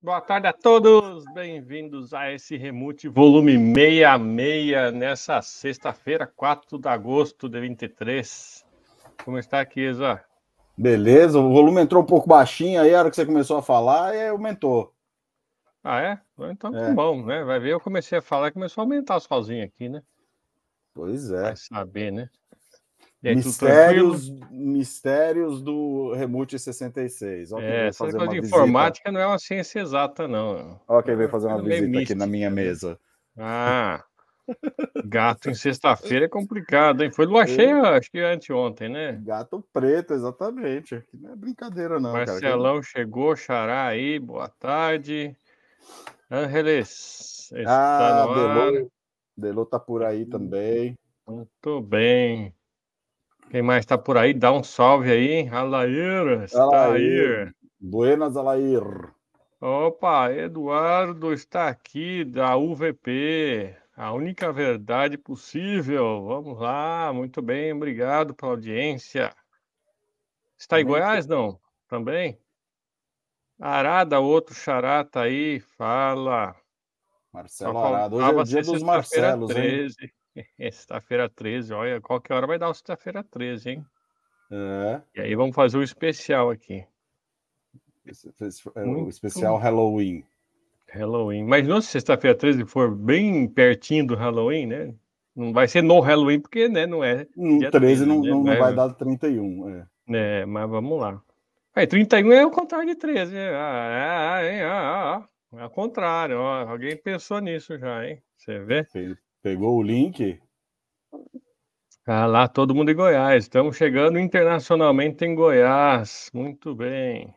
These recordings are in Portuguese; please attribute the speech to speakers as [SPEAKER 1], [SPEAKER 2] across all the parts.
[SPEAKER 1] Boa tarde a todos, bem-vindos a esse Remute volume 66, nessa sexta-feira, 4 de agosto de 23. Como está aqui, Isa?
[SPEAKER 2] Beleza, o volume entrou um pouco baixinho, aí a hora que você começou a falar, é, aumentou.
[SPEAKER 1] Ah, é? Então tá é. bom, né? Vai ver, eu comecei a falar e começou a aumentar sozinho aqui, né? Pois é. Vai saber, né? mistérios,
[SPEAKER 2] mistérios do Remute 66. Ó, é, essa coisa de informática
[SPEAKER 1] não é uma ciência exata, não. Olha quem veio fazer uma visita místico. aqui na minha né? mesa. Ah, gato em sexta-feira é complicado, hein? Foi lua cheia, acho que anteontem, né? Gato preto, exatamente. Não é brincadeira, não. Marcelão cara. chegou, xará aí, boa tarde. Angeles, está ah, no ar. Delô, Delô tá por aí também. Muito bem. Quem mais está por aí, dá um salve aí. Alair, está aí.
[SPEAKER 2] Buenas, Alair.
[SPEAKER 1] Opa, Eduardo está aqui da UVP. A única verdade possível. Vamos lá, muito bem, obrigado pela audiência. Está em Goiás, não? Também? Arada, outro xará está aí, fala. Marcelo Arada, hoje é o dia dos Marcelos, 13. hein? É sexta-feira 13, olha, qualquer hora vai dar sexta-feira 13, hein? É. E aí vamos fazer o um especial aqui. Esse, esse, é, O especial Halloween. Halloween. Mas não se sexta-feira 13 for bem pertinho do Halloween, né? Não vai ser no Halloween, porque né, não é. No 13, não, né? não, vai, vai
[SPEAKER 2] dar 31. É.
[SPEAKER 1] é, mas vamos lá. É, 31 é o contrário de 13. É, é, é, é, é, é, é, é, o contrário, ó. Alguém pensou nisso já, hein? Você vê? Fez, Pegou o link? Ah, lá todo mundo em Goiás. Estamos chegando internacionalmente em Goiás. Muito bem.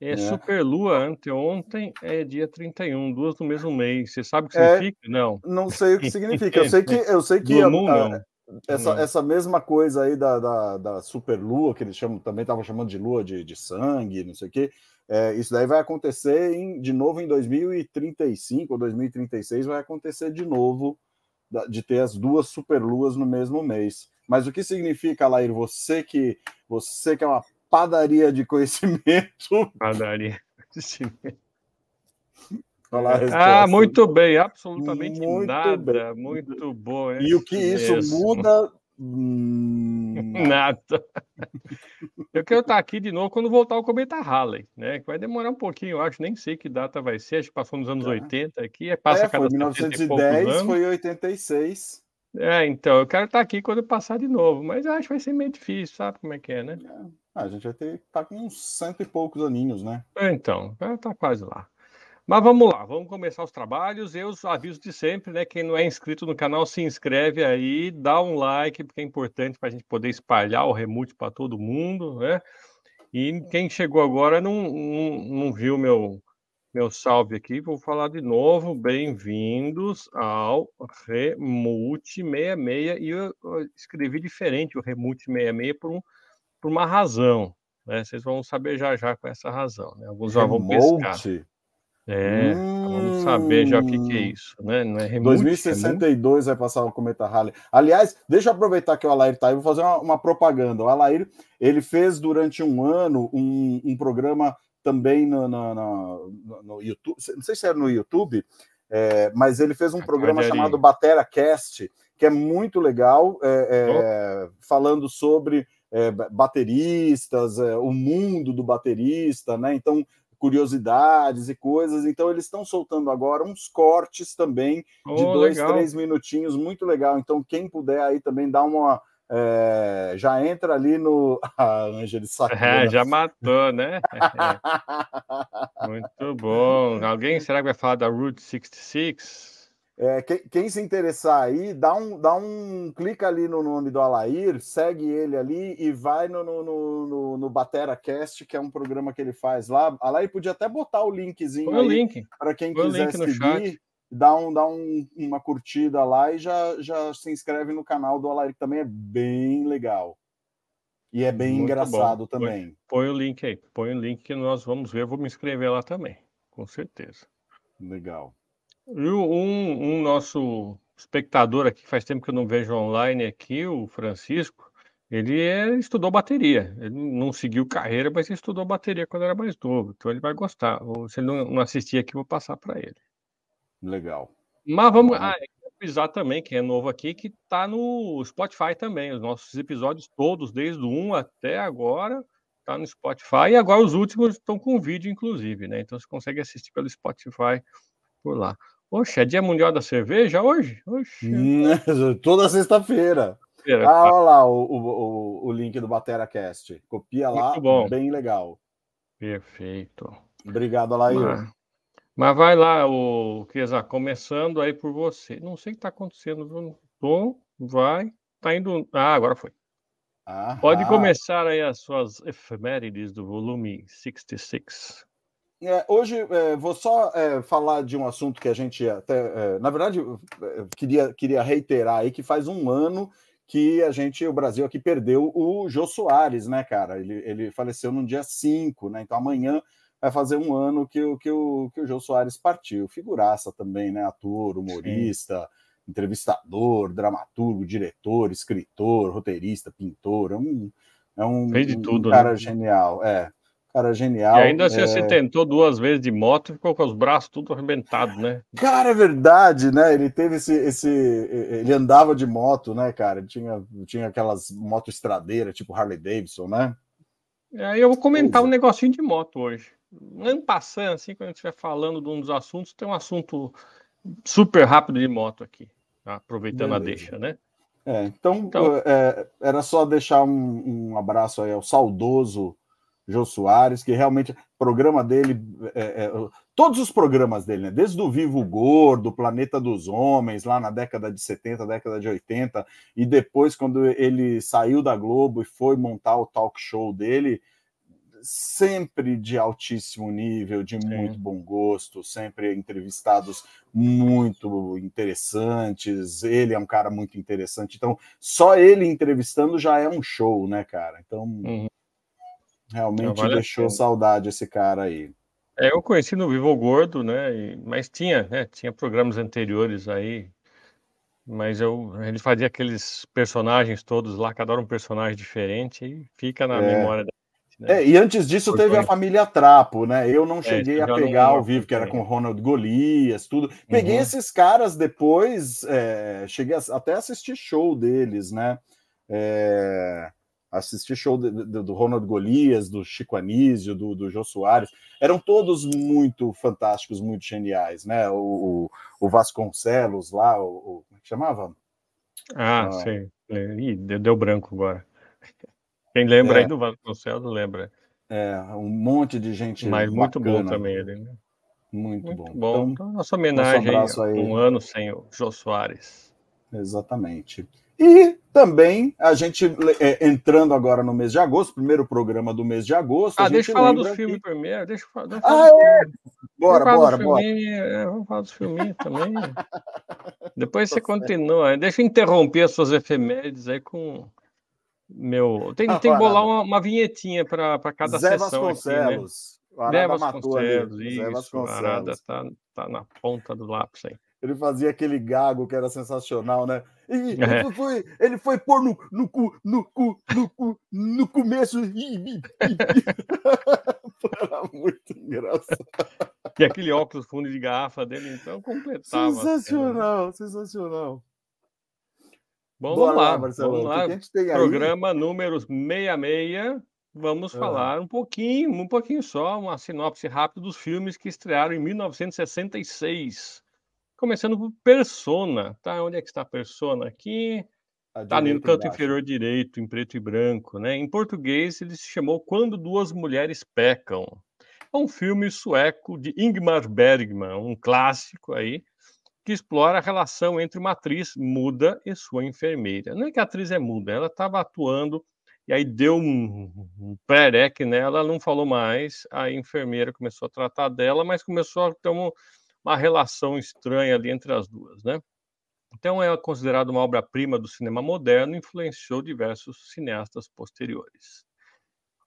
[SPEAKER 1] É, é. Superlua anteontem, é dia 31, duas do mesmo mês. Você sabe o que é, significa? Não. Não sei o que significa. Eu sei que eu sei que a, a, essa, não. Uhum.
[SPEAKER 2] essa mesma coisa aí da, da, da Superlua, que eles chamam, também estavam chamando de lua de, de sangue, não sei o quê. É, isso daí vai acontecer em, de novo em 2035 ou 2036, vai acontecer de novo de ter as duas superluas no mesmo mês. Mas o que significa, Lair, você que você que é uma padaria de conhecimento.
[SPEAKER 1] Padaria de
[SPEAKER 2] conhecimento. Ah, muito bem,
[SPEAKER 1] absolutamente muito nada. Bem. Muito bom. e o que isso mesmo. muda Hum... Ah. Nada. Eu quero estar aqui de novo quando voltar o cometa Halley, né? Que vai demorar um pouquinho, eu acho, nem sei que data vai ser, acho que passou nos anos tá. 80 aqui, é passa é, cada foi 1910, foi 86. É, então, eu quero estar aqui quando passar de novo, mas acho que vai ser meio difícil, sabe como é que é, né? É. Ah, a gente vai ter tá com uns cento e poucos aninhos, né? É, então, tá quase lá. Mas vamos lá, vamos começar os trabalhos. Eu aviso de sempre, né? Quem não é inscrito no canal, se inscreve aí, dá um like, porque é importante para a gente poder espalhar o remute para todo mundo, né? E quem chegou agora não, não, não viu meu, meu salve aqui, vou falar de novo. Bem-vindos ao Remute 66. E eu, eu escrevi diferente o Remute 66 por, um, por uma razão. Né? Vocês vão saber já já com essa razão. Né? Alguns já vão pescar. É, hum... vamos saber já o que, que é hum. isso, né? Não é remote, 2062
[SPEAKER 2] é vai passar o cometa Halley. Aliás, deixa eu aproveitar que o Alair tá aí, vou fazer uma, uma propaganda. O Alair, ele fez durante um ano um, um programa também no, no, no, no, YouTube, não sei se era no YouTube, é, mas ele fez um a programa chamado Batera Cast, que é muito legal, é, é, falando sobre é, bateristas, é, o mundo do baterista, né? Então curiosidades e coisas. Então, eles estão soltando agora uns cortes também oh, de dois, legal. três minutinhos, muito legal. Então, quem puder aí também dá uma. É, já entra ali no. Ah, Angeli é, é, já
[SPEAKER 1] matou, né? muito bom. Alguém será que vai falar da Route 66? É, quem, quem, se
[SPEAKER 2] interessar aí, dá um, dá um clica ali no nome do Alair, segue ele ali e vai no, no, no, no, no BateraCast, que é um programa que ele faz lá. Alair podia até botar o linkzinho aí link. para quem quiser seguir, dá, um, dá um, uma curtida lá e já, já se inscreve no canal do Alair, que também é bem legal.
[SPEAKER 1] E é bem Muito engraçado bom. também. Põe, põe, o link aí, põe o link que nós vamos ver, eu vou me inscrever lá também, com certeza. Legal. Um, um nosso espectador aqui, que faz tempo que eu não vejo online aqui, o Francisco, ele é, estudou bateria. Ele não seguiu carreira, mas estudou bateria quando era mais novo. Então ele vai gostar. Ou, se ele não, não assistir aqui, vou passar para ele. Legal. Mas vamos. Ah, avisar também, quem é novo aqui, que está no Spotify também. Os nossos episódios todos, desde o 1 até agora, está no Spotify. E agora os últimos estão com vídeo, inclusive, né? Então você consegue assistir pelo Spotify por lá. Poxa, é dia mundial da cerveja hoje? Oxe. Toda sexta-feira.
[SPEAKER 2] Ah, tá. olha lá o, o, o link do Batera Cast. Copia lá, bem legal.
[SPEAKER 1] Perfeito. Obrigado, Alair. Mas, mas vai lá, o Kesa, começando aí por você. Não sei o que está acontecendo. Bom, vai. Tá indo. Ah, agora foi. Ah, Pode começar aí as suas efemérides do volume 66. É,
[SPEAKER 2] hoje é, vou só é, falar de um assunto que a gente até, é, na verdade, é, queria, queria reiterar aí que faz um ano que a gente, o Brasil aqui perdeu o Jô Soares, né, cara? Ele, ele faleceu no dia 5, né? Então amanhã vai fazer um ano que, que, que, o, que o Jô Soares partiu. Figuraça também, né? Ator, humorista, Sim. entrevistador, dramaturgo, diretor, escritor, roteirista, pintor. É um, é um, Fez de tudo, um cara né? genial. É. Cara, genial. E ainda assim, é... se
[SPEAKER 1] tentou duas vezes de moto e ficou com os braços tudo arrebentado, né?
[SPEAKER 2] Cara, é verdade, né? Ele teve esse, esse. Ele andava de moto, né, cara? Tinha, tinha aquelas moto estradeira, tipo Harley Davidson, né?
[SPEAKER 1] É, eu vou comentar um é. negocinho de moto hoje. Ano passando, assim, quando a gente estiver falando de um dos assuntos, tem um assunto super rápido de moto aqui, tá? aproveitando Beleza. a deixa, né?
[SPEAKER 2] É, então, então... É, era só deixar um, um abraço aí ao saudoso Jô Soares, que realmente programa dele, é, é, é, todos os programas dele, né? desde o Vivo Gordo, Planeta dos Homens, lá na década de 70, década de 80, e depois quando ele saiu da Globo e foi montar o talk show dele, sempre de altíssimo nível, de muito bom gosto, sempre entrevistados muito interessantes. Ele é um cara muito interessante, então só ele entrevistando já é um show, né, cara? Então. Uhum. Realmente então, vale deixou saudade esse cara aí.
[SPEAKER 1] É, eu conheci no Vivo Gordo, né? E, mas tinha, né? Tinha programas anteriores aí. Mas eu, ele fazia aqueles personagens todos lá, cada um personagem diferente, e fica na é. memória da gente, né? É, e antes disso teve a
[SPEAKER 2] família Trapo, né? Eu não é, cheguei é, a pegar ao vivo, que era com Ronald Golias, tudo. Peguei uhum. esses caras depois, é, cheguei a, até a assistir show deles, né? É, assistir show do, do Ronald Golias, do Chico Anísio, do, do Jô Soares, eram todos muito fantásticos, muito geniais, né? O, o, o Vasconcelos lá, o, como
[SPEAKER 1] é que chamava? Ah, ah, sim. É, ih, deu, branco agora. Quem lembra é, aí do Vasconcelos lembra. É, um monte de gente. Mas bacana. muito bom também ele, né? Muito, muito bom. bom. Então, então, nossa homenagem nosso aí, um ano sem o Jô Soares. Exatamente.
[SPEAKER 2] E também a gente, é, entrando agora no mês de agosto, primeiro programa do mês de agosto. Ah, deixa eu falar do
[SPEAKER 1] filme primeiro. Deixa eu ah, falar, deixa falar ah, do é? Bora, vamos bora, bora. É, vamos falar dos filminhos também. Depois você tá continua. Deixa eu interromper as suas efemérides aí com. Meu. Tem, ah, tem que bolar uma, uma vinhetinha para cada Zé sessão. Vasconcelos. Aqui, né? Zé Vasconcelos. Zé Vasconcelos. Arada tá, tá na ponta do lápis aí. Ele fazia
[SPEAKER 2] aquele gago que era sensacional, né? E é. foi, ele foi pôr no, no cu, no cu, no cu, no começo. Era
[SPEAKER 1] muito engraçado. E aquele óculos fundo de garrafa dele, então, completava. Né?
[SPEAKER 2] Sensacional, sensacional.
[SPEAKER 1] Bom, Bora vamos lá, Marcelo, vamos lá. Programa aí? número 66. Vamos falar um pouquinho, um pouquinho só, uma sinopse rápida dos filmes que estrearam em 1966. Começando por Persona, tá? Onde é que está a Persona? Aqui.
[SPEAKER 2] Está ali no canto inferior
[SPEAKER 1] direito, em preto e branco, né? Em português, ele se chamou Quando Duas Mulheres Pecam. É um filme sueco de Ingmar Bergman, um clássico aí, que explora a relação entre uma atriz muda e sua enfermeira. Não é que a atriz é muda, ela estava atuando e aí deu um, um pereque nela, não falou mais, a enfermeira começou a tratar dela, mas começou a ter um uma relação estranha ali entre as duas, né? Então é considerado uma obra-prima do cinema moderno, influenciou diversos cineastas posteriores.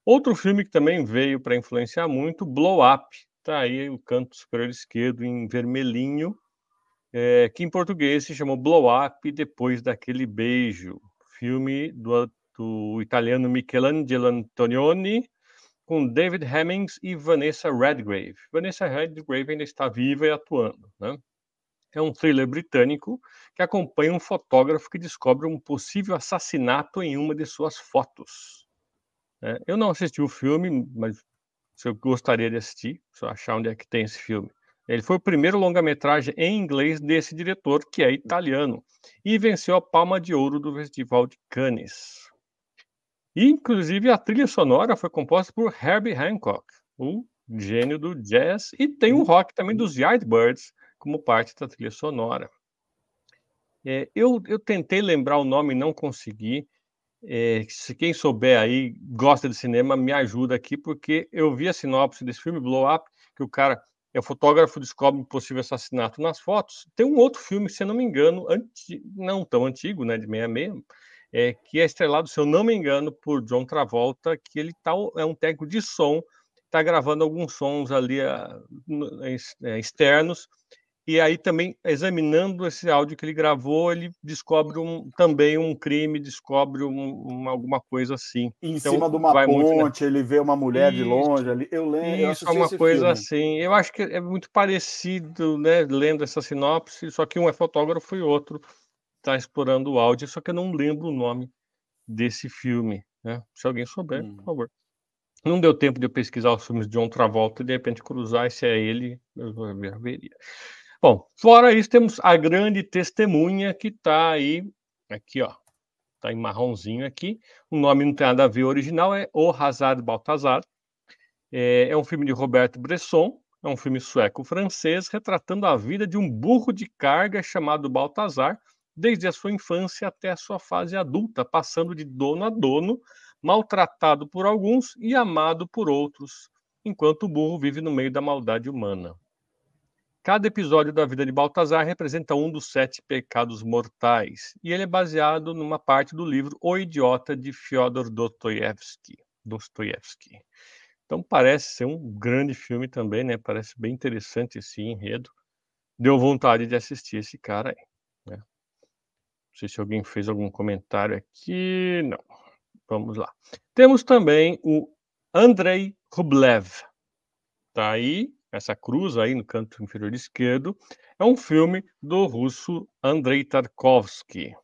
[SPEAKER 1] Outro filme que também veio para influenciar muito, Blow Up, tá aí o canto superior esquerdo em vermelhinho, é, que em português se chamou Blow Up Depois daquele Beijo, filme do, do italiano Michelangelo Antonioni, com David Hemmings e Vanessa Redgrave. Vanessa Redgrave ainda está viva e atuando. Né? É um thriller britânico que acompanha um fotógrafo que descobre um possível assassinato em uma de suas fotos. É, eu não assisti o filme, mas eu gostaria de assistir, eu achar onde é que tem esse filme. Ele foi o primeiro longa-metragem em inglês desse diretor, que é italiano, e venceu a Palma de Ouro do Festival de Cannes inclusive, a trilha sonora foi composta por Herbie Hancock, o gênio do jazz, e tem o rock também dos Yardbirds como parte da trilha sonora. É, eu, eu tentei lembrar o nome e não consegui. É, se quem souber aí gosta de cinema, me ajuda aqui, porque eu vi a sinopse desse filme, Blow Up, que o cara é fotógrafo, descobre um possível assassinato nas fotos. Tem um outro filme, se não me engano, anti... não tão antigo, né, de 66, é, que é estrelado, se eu não me engano, por John Travolta, que ele tá, é um técnico de som, está gravando alguns sons ali a, ah, a, é, externos, e aí também, examinando esse áudio que ele gravou, ele descobre um, também um crime, descobre um, um, alguma coisa assim. Em então, cima de uma ponte, muito,
[SPEAKER 2] né? ele vê uma mulher isso, de longe ali. Eu lembro. Isso, eu é uma coisa
[SPEAKER 1] filme. assim. Eu acho que é muito parecido, né? Lendo essa sinopse, só que um é fotógrafo e outro está explorando o áudio, só que eu não lembro o nome desse filme. Né? Se alguém souber, hum. por favor. Não deu tempo de eu pesquisar os filmes de John Travolta e de repente cruzar, e se é ele, eu veria. Bom, fora isso, temos a grande testemunha que está aí, aqui, ó. Está em marronzinho aqui. O nome não tem nada a ver, o original é O Hazard Baltazar. É, é um filme de Roberto Bresson, é um filme sueco-francês retratando a vida de um burro de carga chamado Baltazar, desde a sua infância até a sua fase adulta, passando de dono a dono, maltratado por alguns e amado por outros, enquanto o burro vive no meio da maldade humana. Cada episódio da vida de Baltazar representa um dos sete pecados mortais, e ele é baseado numa parte do livro O Idiota de Fyodor Dostoevsky. Dostoiévski. Então parece ser um grande filme também, né? Parece bem interessante esse enredo. Deu vontade de assistir esse cara aí sei se alguém fez algum comentário aqui. Não. Vamos lá. Temos também o Andrei Rublev. Tá aí, essa cruz aí no canto inferior esquerdo. É um filme do russo Andrei Tarkovsky.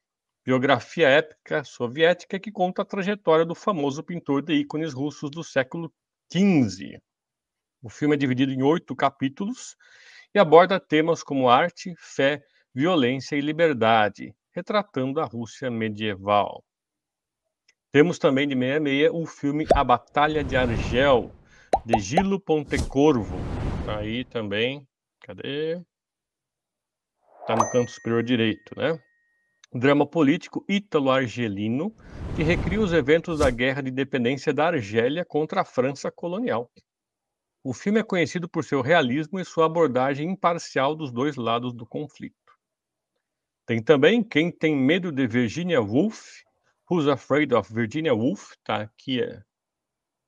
[SPEAKER 1] Biografia épica soviética que conta a trajetória do famoso pintor de ícones russos do século XV. O filme é dividido em oito capítulos e aborda temas como arte, fé, violência e liberdade, retratando a Rússia medieval. Temos também de 66 o filme A Batalha de Argel, de Gilo Pontecorvo. Tá aí também, cadê? Está no canto superior direito, né? Drama político ítalo-argelino que recria os eventos da Guerra de Independência da Argélia contra a França colonial. O filme é conhecido por seu realismo e sua abordagem imparcial dos dois lados do conflito. Tem também Quem Tem Medo de Virginia Woolf, Who's Afraid of Virginia Woolf, tá Que é,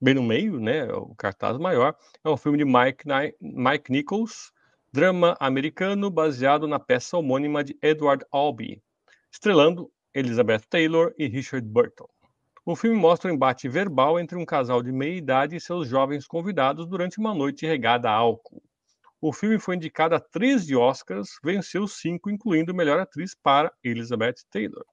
[SPEAKER 1] bem no meio, né, o cartaz maior. É um filme de Mike, Mike Nichols, drama americano baseado na peça homônima de Edward Albee, estrelando Elizabeth Taylor e Richard Burton. O filme mostra o um embate verbal entre um casal de meia idade e seus jovens convidados durante uma noite regada a álcool. O filme foi indicado a 13 Oscars, venceu 5, incluindo melhor atriz para Elizabeth Taylor.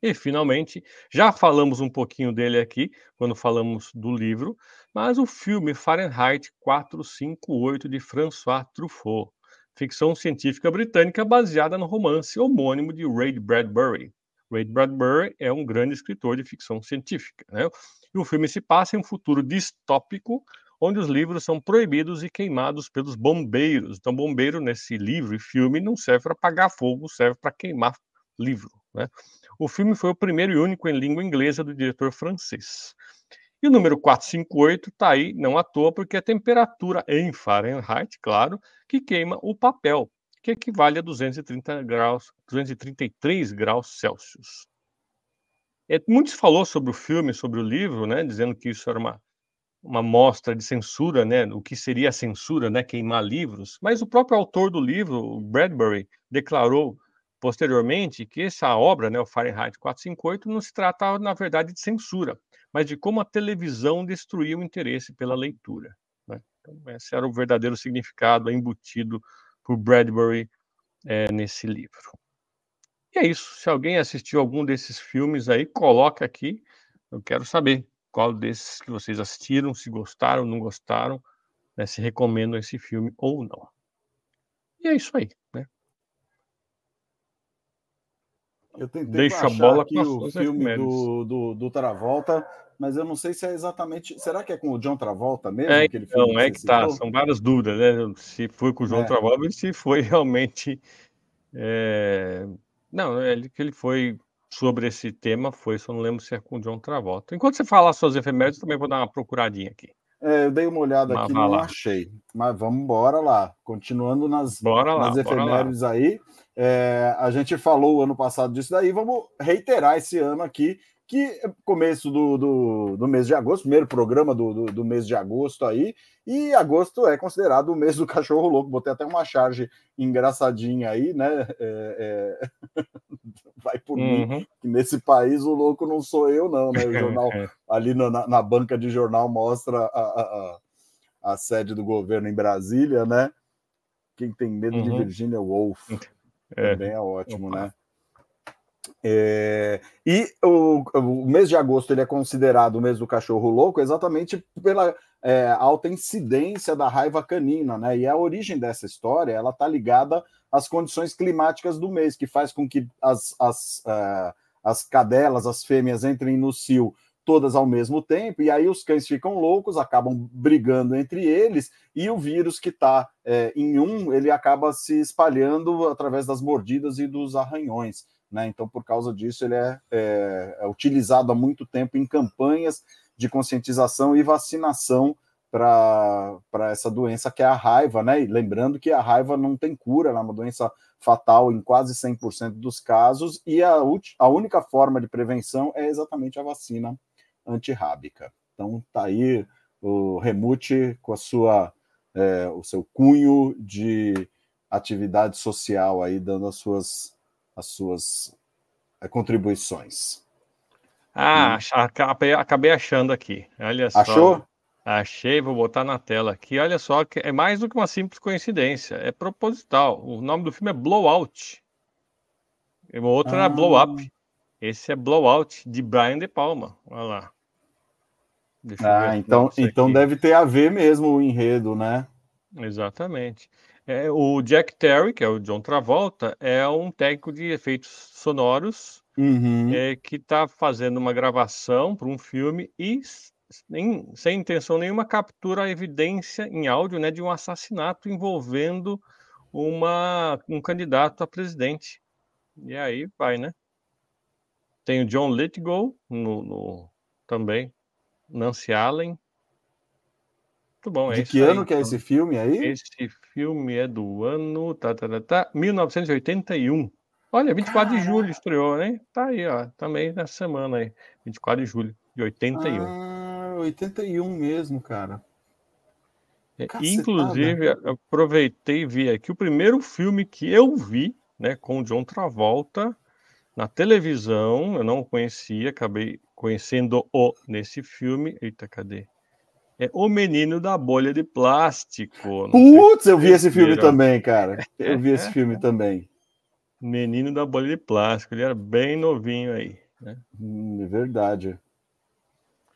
[SPEAKER 1] E finalmente, já falamos um pouquinho dele aqui quando falamos do livro, mas o filme Fahrenheit 458 de François Truffaut, ficção científica britânica baseada no romance homônimo de Ray Bradbury. Ray Bradbury é um grande escritor de ficção científica, né? E o filme se passa em um futuro distópico onde os livros são proibidos e queimados pelos bombeiros. Então, bombeiro nesse livro e filme não serve para apagar fogo, serve para queimar livro. Né? O filme foi o primeiro e único em língua inglesa do diretor francês. E o número 458 está aí, não à toa, porque é a temperatura em Fahrenheit, claro, que queima o papel, que equivale a 230 graus, 233 graus Celsius. É, muitos falou sobre o filme, sobre o livro, né, dizendo que isso era uma uma mostra de censura, né, o que seria a censura, né, queimar livros, mas o próprio autor do livro, Bradbury, declarou posteriormente que essa obra, né, o Fahrenheit 458, não se tratava na verdade de censura, mas de como a televisão destruía o interesse pela leitura. Né? Então, esse era o verdadeiro significado embutido por Bradbury é, nesse livro. E é isso. Se alguém assistiu algum desses filmes aí, coloca aqui. Eu quero saber qual desses que vocês assistiram, se gostaram, não gostaram, né, se recomendam esse filme ou não. E é isso aí, né? Eu tentei Deixa a bola aqui o filme do, do,
[SPEAKER 2] do, Travolta, mas eu não sei se é exatamente. Será que é com o John Travolta mesmo? É, aquele então, é que, está. tá. São
[SPEAKER 1] várias dúvidas, né? Se foi com o John é. Travolta, se foi realmente. É... Não, ele, ele foi sobre esse tema foi, só não lembro se é com o John Travolta. Enquanto você falar suas efemérides, também vou dar uma procuradinha aqui.
[SPEAKER 2] É, eu dei uma olhada mas aqui, não lá. achei. Mas vamos embora lá. Continuando nas, bora lá, nas efemérides lá. aí. É, a gente falou ano passado disso daí, vamos reiterar esse ano aqui que é começo do, do, do, mês de agosto, primeiro programa do, do, do, mês de agosto aí, e agosto é considerado o mês do cachorro louco. Botei até uma charge engraçadinha aí, né? É, é... Vai por uhum. mim, que nesse país o louco não sou eu, não, né? O jornal é. ali na, na banca de jornal mostra a, a, a, a, sede do governo em Brasília, né? Quem tem medo uhum. de Virginia Woolf então, é. também é ótimo, Opa. né? É, e o, o, mês de agosto ele é considerado o mês do cachorro louco exatamente pela é, alta incidência da raiva canina, né? E a origem dessa história ela está ligada às condições climáticas do mês, que faz com que as, as, uh, as cadelas, as fêmeas entrem no cio todas ao mesmo tempo, e aí os cães ficam loucos, acabam brigando entre eles, e o vírus que está é, em um, ele acaba se espalhando através das mordidas e dos arranhões. Né? Então, por causa disso, ele é, é, é utilizado há muito tempo em campanhas de conscientização e vacinação para essa doença que é a raiva, né? E lembrando que a raiva não tem cura, ela é uma doença fatal em quase 100% dos casos, e a, a única forma de prevenção é exatamente a vacina antirrábica. Então, tá aí o Remute com a sua, é, o seu cunho de atividade social aí, dando as suas as suas eh, contribuições.
[SPEAKER 1] Ah, acabei, achando aqui. Olha só. Achou? Achei, vou botar na tela aqui. Olha só, que é mais do que uma simples coincidência. É proposital. O nome do filme é Blowout. O outro é ah. era Blow Up. Esse é Blowout, de Brian De Palma. Olha lá.
[SPEAKER 2] Deixa ah, então, então deve ter a ver mesmo o enredo, né?
[SPEAKER 1] Exatamente. É, o Jack Terry, que é o John Travolta, é um técnico de efeitos sonoros uhum. é, que está fazendo uma gravação para um filme e sem intenção nenhuma captura a evidência em áudio né, de um assassinato envolvendo uma, um candidato a presidente. E aí vai, né? Tem o John Lithgow no, no também, Nancy Allen, muito bom, é De que ano aí, que é esse filme aí? Esse filme é do ano tá, tá, tá, tá, 1981. Olha, 24 ah. de julho estreou, né? Tá aí, ó. Também na semana aí. 24 de julho de 81. Ah, 81 mesmo, cara. É, inclusive, aproveitei e vi aqui o primeiro filme que eu vi, né, com o John Travolta na televisão. Eu não conhecia, acabei conhecendo-o nesse filme. Eita, cadê? é O Menino da Bolha de Plástico. Putz, eu vi esse filme também,
[SPEAKER 2] cara. Eu vi esse filme também.
[SPEAKER 1] Menino da Bolha de Plástico, ele era bem novinho aí. Né? Hum, é verdade.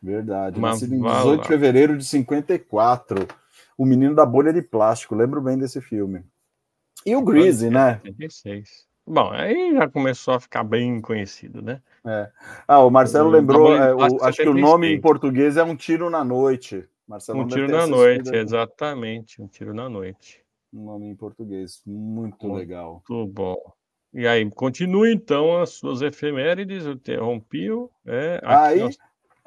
[SPEAKER 1] Verdade. Mas Nascido em 18 de fevereiro
[SPEAKER 2] de 54. O Menino da Bolha de Plástico, lembro bem desse filme. E o Greasy, né?
[SPEAKER 1] 56. Bom, aí já começou a ficar bem conhecido, né? É. Ah, o Marcelo o lembrou, é, o, acho que o nome respeito. em
[SPEAKER 2] português é Um Tiro na Noite. Marcelão um tiro na noite,
[SPEAKER 1] exatamente, um tiro na noite. Um nome em português, muito, muito legal. Muito bom. E aí, continue então as suas efemérides, eu interrompi. É, aí, nós...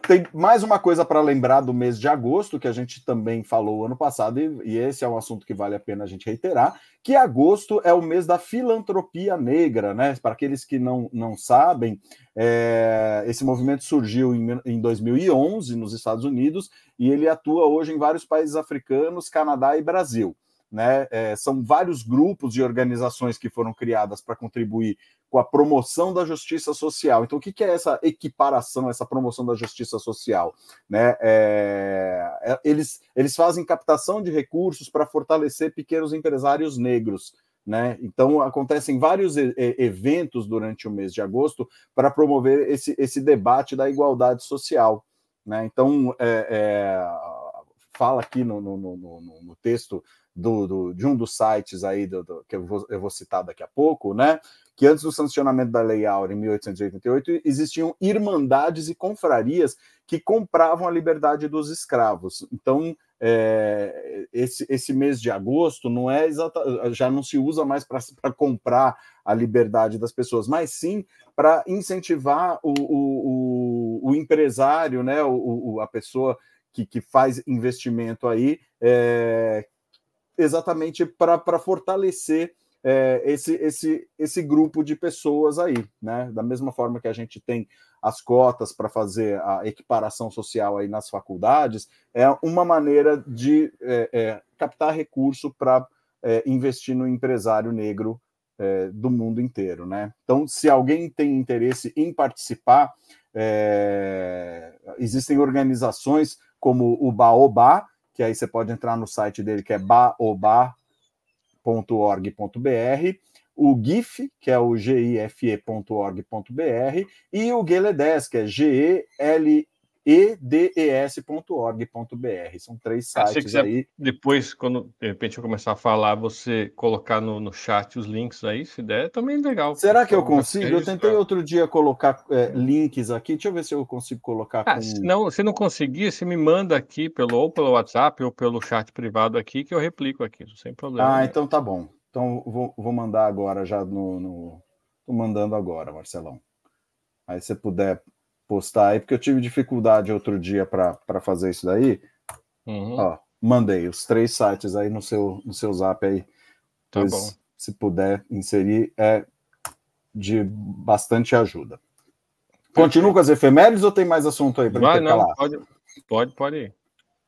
[SPEAKER 1] Tem mais
[SPEAKER 2] uma coisa para lembrar do mês de agosto, que a gente também falou ano passado, e, e esse é um assunto que vale a pena a gente reiterar, que agosto é o mês da filantropia negra, né? Para aqueles que não, não sabem, é, esse movimento surgiu em, em 2011 nos Estados Unidos e ele atua hoje em vários países africanos, Canadá e Brasil. Né? É, são vários grupos e organizações que foram criadas para contribuir com a promoção da justiça social. Então, o que, é essa equiparação, essa promoção da justiça social? Né? É, é, eles, eles fazem captação de recursos para fortalecer pequenos empresários negros. Né? Então, acontecem vários e- eventos durante o mês de agosto para promover esse, esse debate da igualdade social. Né? Então, é, é, fala aqui no, no, no, no texto do, do, de um dos sites aí do, que eu vou, eu vou, citar daqui a pouco, né? que antes do sancionamento da Lei Áurea, em 1888, existiam irmandades e confrarias que compravam a liberdade dos escravos. Então, é, esse, esse mês de agosto não é exata, já não se usa mais para comprar a liberdade das pessoas, mas sim para incentivar o, o, o, empresário, né, o, o a pessoa que, que faz investimento aí, é, exatamente para fortalecer é, esse, esse, esse grupo de pessoas aí, né? Da mesma forma que a gente tem as cotas para fazer a equiparação social aí nas faculdades, é uma maneira de é, é, captar recurso para é, investir no empresário negro é, do mundo inteiro, né? Então, se alguém tem interesse em participar, é, existem organizações como o Baobá, que aí você pode entrar no site dele, que é baobá, ge.org.br, o GIF, que é o gife.org.br, e o GELEDES, que é g e l e edes.org.br. São três sites aí.
[SPEAKER 1] Depois, quando de repente eu começar a falar, você colocar no, no chat os links aí, se der, também é legal. Será que eu então, consigo? Eu tentei
[SPEAKER 2] é. outro dia colocar é, links aqui, deixa eu ver se eu consigo colocar. Ah, com... se, não,
[SPEAKER 1] se não conseguir, você me manda aqui pelo, ou pelo WhatsApp ou pelo chat privado aqui, que eu replico aqui, sem problema. Ah, então
[SPEAKER 2] tá bom. Então vou, vou mandar agora já no. no... mandando agora, Marcelão. Aí se puder postar aí, porque eu tive dificuldade outro dia para fazer isso daí. Uhum. Ó, mandei os três sites aí no seu, no seu zap aí. Tá pois, bom. Se puder inserir, é de bastante ajuda. Continuo com as efemérides ou tem mais assunto aí para Vai, não, pode, pode, pode ir.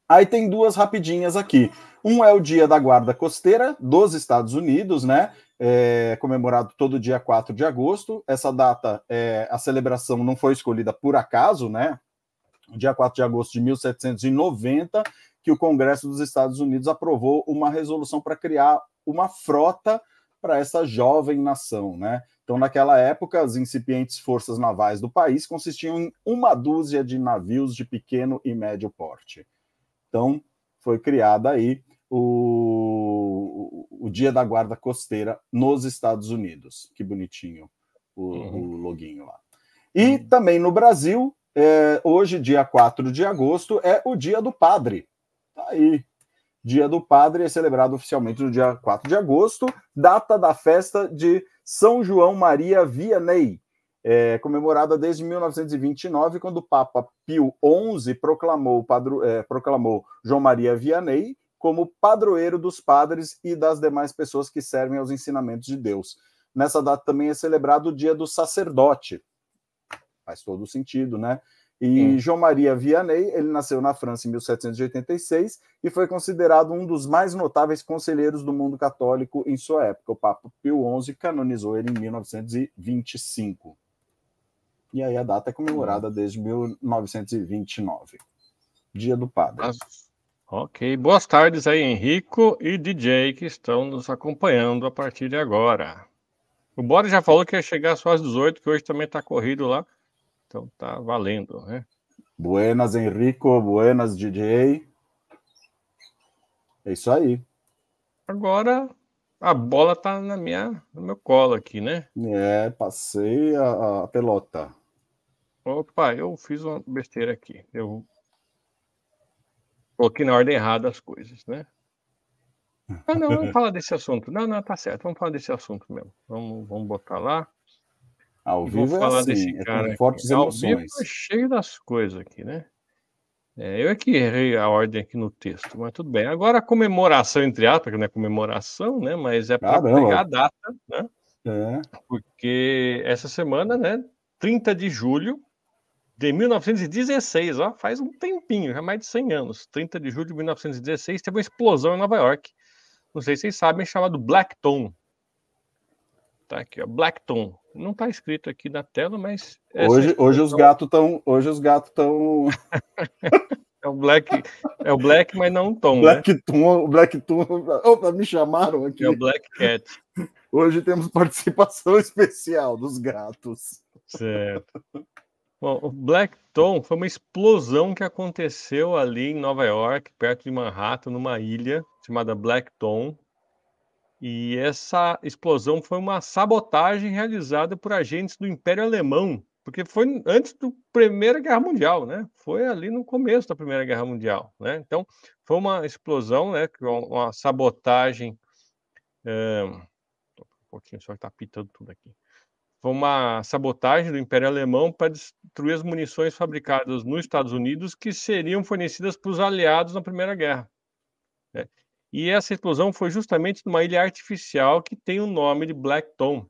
[SPEAKER 2] Aí tem duas rapidinhas aqui. Um é o Dia da Guarda Costeira dos Estados Unidos, né? é comemorado todo dia 4 de agosto. Essa data, é, a celebração não foi escolhida por acaso, né? Dia 4 de agosto de 1790, que o Congresso dos Estados Unidos aprovou uma resolução para criar uma frota para essa jovem nação, né? Então, naquela época, as incipientes forças navais do país consistiam em uma dúzia de navios de pequeno e médio porte. Então, foi criada aí o o Dia da Guarda Costeira nos Estados Unidos. Que bonitinho o, uhum. o loginho lá. E uhum. também no Brasil, é, hoje, dia 4 de agosto, é o Dia do Padre. Tá aí. Dia do Padre é celebrado oficialmente no dia 4 de agosto, data da festa de São João Maria Vianney, é, comemorada desde 1929, quando o Papa Pio XI proclamou, padro, é, proclamou João Maria Vianney como padroeiro dos padres e das demais pessoas que servem aos ensinamentos de Deus. Nessa data também é celebrado o dia do sacerdote. Faz todo sentido, né? E João Maria Vianney, ele nasceu na França em 1786 e foi considerado um dos mais notáveis conselheiros do mundo católico em sua época. O Papa Pio XI canonizou ele em 1925. E aí a data é comemorada hum. desde 1929,
[SPEAKER 1] Dia do Padre. Nossa. Ok, boas tardes aí, Henrico e DJ que estão nos acompanhando a partir de agora. O Bora já falou que ia chegar só às 18, que hoje também está corrido lá. Então tá valendo, né?
[SPEAKER 2] Buenas, Henrico, buenas, DJ. É isso aí.
[SPEAKER 1] Agora a bola tá na minha, no meu colo aqui, né?
[SPEAKER 2] É, passei
[SPEAKER 1] a, a pelota. Opa, eu fiz uma besteira aqui. Eu Coloquei na ordem errada as coisas, né? Ah, não, vamos falar desse assunto. Não, não, tá certo, vamos falar desse assunto mesmo. Vamos, vamos botar lá. Ao vivo é falar é assim, desse é cara é fortes aqui. emoções. Ao vivo é cheio das coisas aqui, né? É, eu é que errei a ordem aqui no texto, mas tudo bem. Agora a comemoração, entre aspas, que não é comemoração, né? Mas é para pegar a data, né? É. Porque essa semana, né? 30 de julho, de 1916, ó, faz um tempinho, já mais de 100 anos. 30 de julho de 1916 teve uma explosão em Nova York. Não sei se vocês sabem, é chamado chamado Blackton. Tá aqui, ó, Blackton. Não tá escrito aqui na tela, mas é hoje, hoje os
[SPEAKER 2] gatos estão, hoje os gatos estão
[SPEAKER 1] É o Black, é o Black, mas não um Tom. Né? Black
[SPEAKER 2] né? Tom, Black Tom. Opa, me chamaram aqui. É o Black Cat. Hoje temos participação especial dos
[SPEAKER 1] gatos. Certo. Bom, o Black Tom foi uma explosão que aconteceu ali em Nova York, perto de Manhattan, numa ilha chamada Black Tom. E essa explosão foi uma sabotagem realizada por agentes do Império Alemão, porque foi antes da Primeira Guerra Mundial, né? Foi ali no começo da Primeira Guerra Mundial, né? Então, foi uma explosão, né? Uma sabotagem. É... Um pouquinho, só senhor está pitando tudo aqui foi uma sabotagem do Império Alemão para destruir as munições fabricadas nos Estados Unidos que seriam fornecidas para os aliados na Primeira Guerra. Né? E essa explosão foi justamente numa ilha artificial que tem o nome de Black Tom.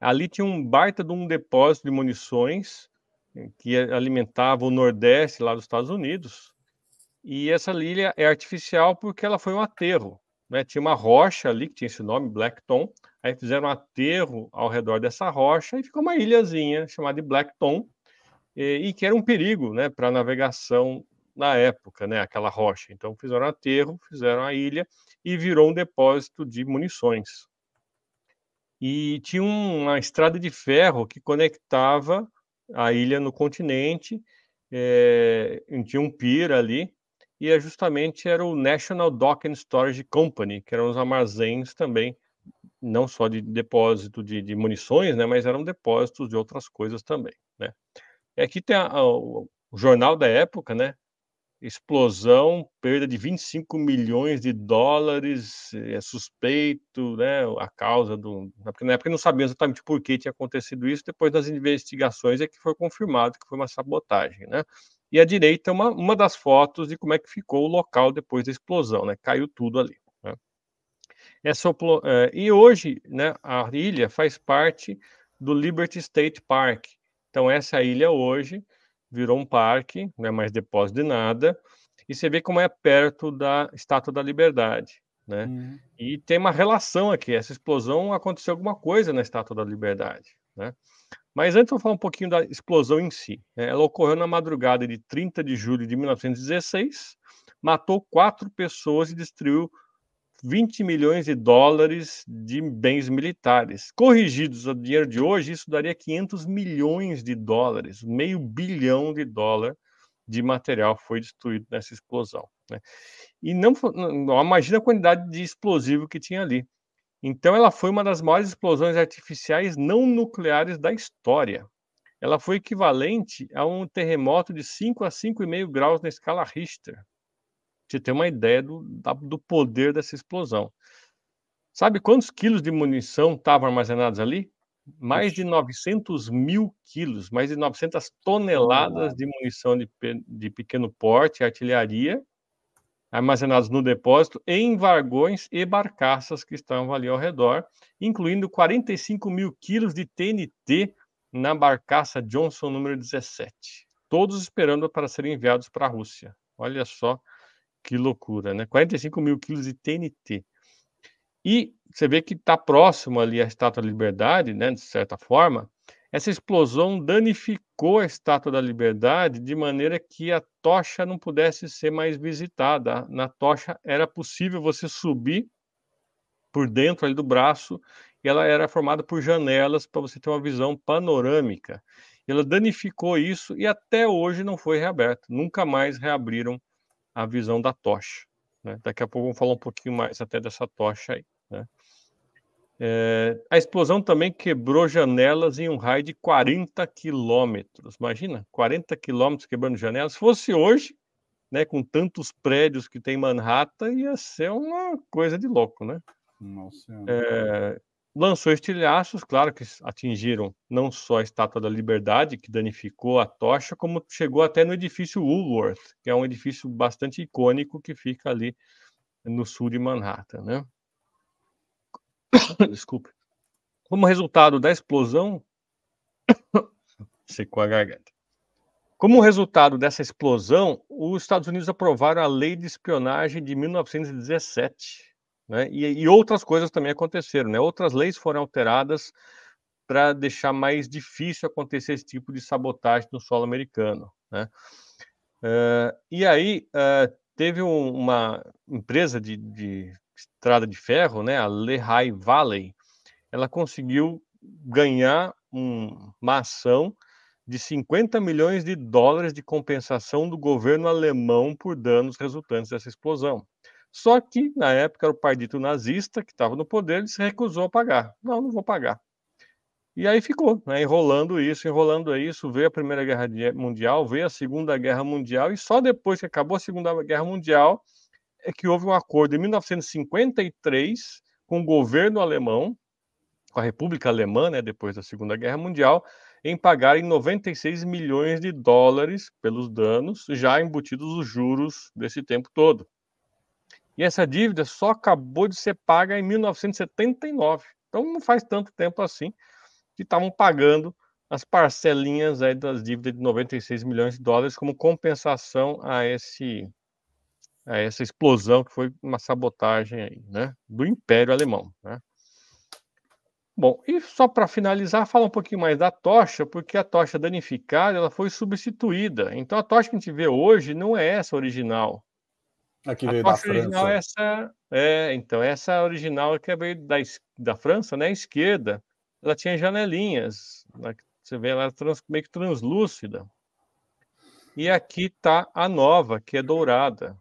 [SPEAKER 1] Ali tinha um baita de um depósito de munições né, que alimentava o Nordeste lá dos Estados Unidos. E essa ilha é artificial porque ela foi um aterro. Né? Tinha uma rocha ali que tinha esse nome, Black Tom, Aí fizeram um aterro ao redor dessa rocha e ficou uma ilhazinha chamada de Blackton, e, e que era um perigo né, para a navegação na época, né, aquela rocha. Então fizeram um aterro, fizeram a ilha e virou um depósito de munições. E tinha uma estrada de ferro que conectava a ilha no continente, é, tinha um pier ali, e é justamente era o National Dock and Storage Company, que eram os armazéns também não só de depósito de, de, munições, né, mas eram depósitos de outras coisas também, né. E aqui tem a, a, o jornal da época, né, explosão, perda de 25 milhões de dólares, é suspeito, né, a causa do... Né, na época não sabia exatamente por que tinha acontecido isso, depois das investigações é que foi confirmado que foi uma sabotagem, né. E à direita uma, uma das fotos de como é que ficou o local depois da explosão, né, caiu tudo ali. Essa, é, e hoje, né, a ilha faz parte do Liberty State Park. Então, essa ilha hoje virou um parque, não é mais depósito de nada, e você vê como é perto da Estátua da Liberdade. Né? Uhum. E tem uma relação aqui, essa explosão aconteceu alguma coisa na Estátua da Liberdade. Né? Mas antes eu vou falar um pouquinho da explosão em si. Né? Ela ocorreu na madrugada de 30 de julho de 1916, matou quatro pessoas e destruiu 20 milhões de dólares de bens militares. Corrigidos ao dinheiro de hoje, isso daria 500 milhões de dólares, meio bilhão de dólar de material foi destruído nessa explosão. Né? E não, não imagina a quantidade de explosivo que tinha ali. Então, ela foi uma das maiores explosões artificiais não nucleares da história. Ela foi equivalente a um terremoto de 5 a 5,5 graus na escala Richter gente ter uma ideia do, da, do poder dessa explosão. Sabe quantos quilos de munição estavam armazenados ali? Mais de 900 mil quilos, mais de 900 toneladas de munição de, de pequeno porte, artilharia, armazenados no depósito, em vargões e barcaças que estavam ali ao redor, incluindo 45 mil quilos de TNT na barcaça Johnson número 17, todos esperando para serem enviados para a Rússia. Olha só que loucura, né? 45 mil quilos de TNT. E você vê que está próximo ali a Estátua da Liberdade, né? De certa forma, essa explosão danificou a Estátua da Liberdade de maneira que a tocha não pudesse ser mais visitada. Na tocha era possível você subir por dentro ali do braço e ela era formada por janelas para você ter uma visão panorâmica. Ela danificou isso e até hoje não foi reaberto. Nunca mais reabriram a visão da tocha. Né? Daqui a pouco vamos falar um pouquinho mais até dessa tocha aí. Né? É, a explosão também quebrou janelas em um raio de 40 quilômetros. Imagina, 40 quilômetros quebrando janelas. Se fosse hoje, né, com tantos prédios que tem em Manhattan, ia ser uma coisa de louco, né? Nossa, é, lançou estilhaços, claro que atingiram não só a Estátua da Liberdade, que danificou a tocha, como chegou até no edifício Woolworth, que é um edifício bastante icônico que fica ali no sul de Manhattan, né? Desculpe. Como resultado da explosão, secou a garganta. Como resultado dessa explosão, os Estados Unidos aprovaram a Lei de Espionagem de 1917, né? E, e outras coisas também aconteceram, né? outras leis foram alteradas para deixar mais difícil acontecer esse tipo de sabotagem no solo americano. Né? Uh, e aí uh, teve um, uma empresa de, de, estrada de ferro, né, a Lehigh Valley, ela conseguiu ganhar um, uma ação de 50 milhões de dólares de compensação do governo alemão por danos resultantes dessa explosão. Só que, na época, era o partido nazista que estava no poder, ele se recusou a pagar. Não, não vou pagar. E aí ficou, né, enrolando isso, enrolando isso. Veio a Primeira Guerra Mundial, veio a Segunda Guerra Mundial, e só depois que acabou a Segunda Guerra Mundial é que houve um acordo em 1953 com o governo alemão, com a República Alemã, né, depois da Segunda Guerra Mundial, em pagarem 96 milhões de dólares pelos danos, já embutidos os juros desse tempo todo. E essa dívida só acabou de ser paga em 1979. Então não faz tanto tempo assim que estavam pagando as parcelinhas aí das dívidas de 96 milhões de dólares como compensação a esse a essa explosão que foi uma sabotagem aí, né, do Império Alemão, né? Bom, e só para finalizar, fala um pouquinho mais da tocha, porque a tocha danificada, ela foi substituída. Então a tocha que a gente vê hoje não é essa original, Aqui a veio da França. essa, é, então, essa original que veio da, da França, né? esquerda, ela tinha janelinhas. Né, você vê ela trans, meio que translúcida. E aqui tá a nova, que é dourada.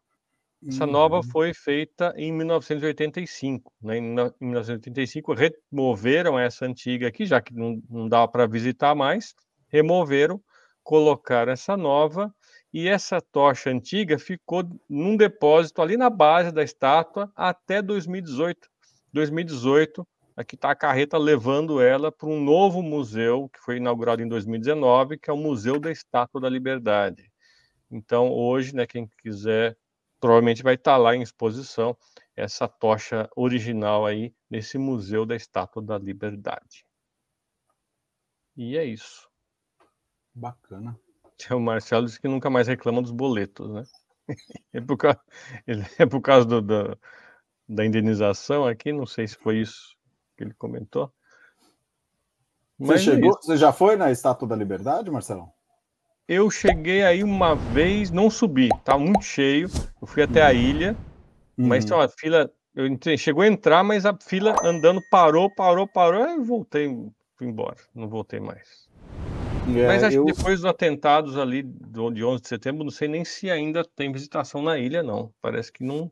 [SPEAKER 1] Essa uhum. nova foi feita em 1985. Né? Em 1985, removeram essa antiga aqui, já que não, não dava para visitar mais, removeram, colocaram essa nova e essa tocha antiga ficou num depósito ali na base da estátua até 2018. 2018, aqui está a carreta levando ela para um novo museu que foi inaugurado em 2019, que é o Museu da Estátua da Liberdade. Então, hoje, né, quem quiser, provavelmente vai estar tá lá em exposição essa tocha original aí nesse Museu da Estátua da Liberdade. E é isso. Bacana. O Marcelo disse que nunca mais reclama dos boletos, né? É por causa, é por causa do, do, da indenização aqui, não sei se foi isso que ele comentou. Mas você, é chegou, é você
[SPEAKER 2] já foi na Estátua da Liberdade, Marcelo?
[SPEAKER 1] Eu cheguei aí uma vez, não subi, tá muito cheio. Eu fui até a ilha, uhum. mas tem uma fila. Eu entrei, chegou a entrar, mas a fila andando parou, parou, parou, e voltei, fui embora, não voltei mais. É, Mas acho eu... que depois dos atentados ali do, de 11 de setembro, não sei nem se ainda tem visitação na ilha, não. Parece que não,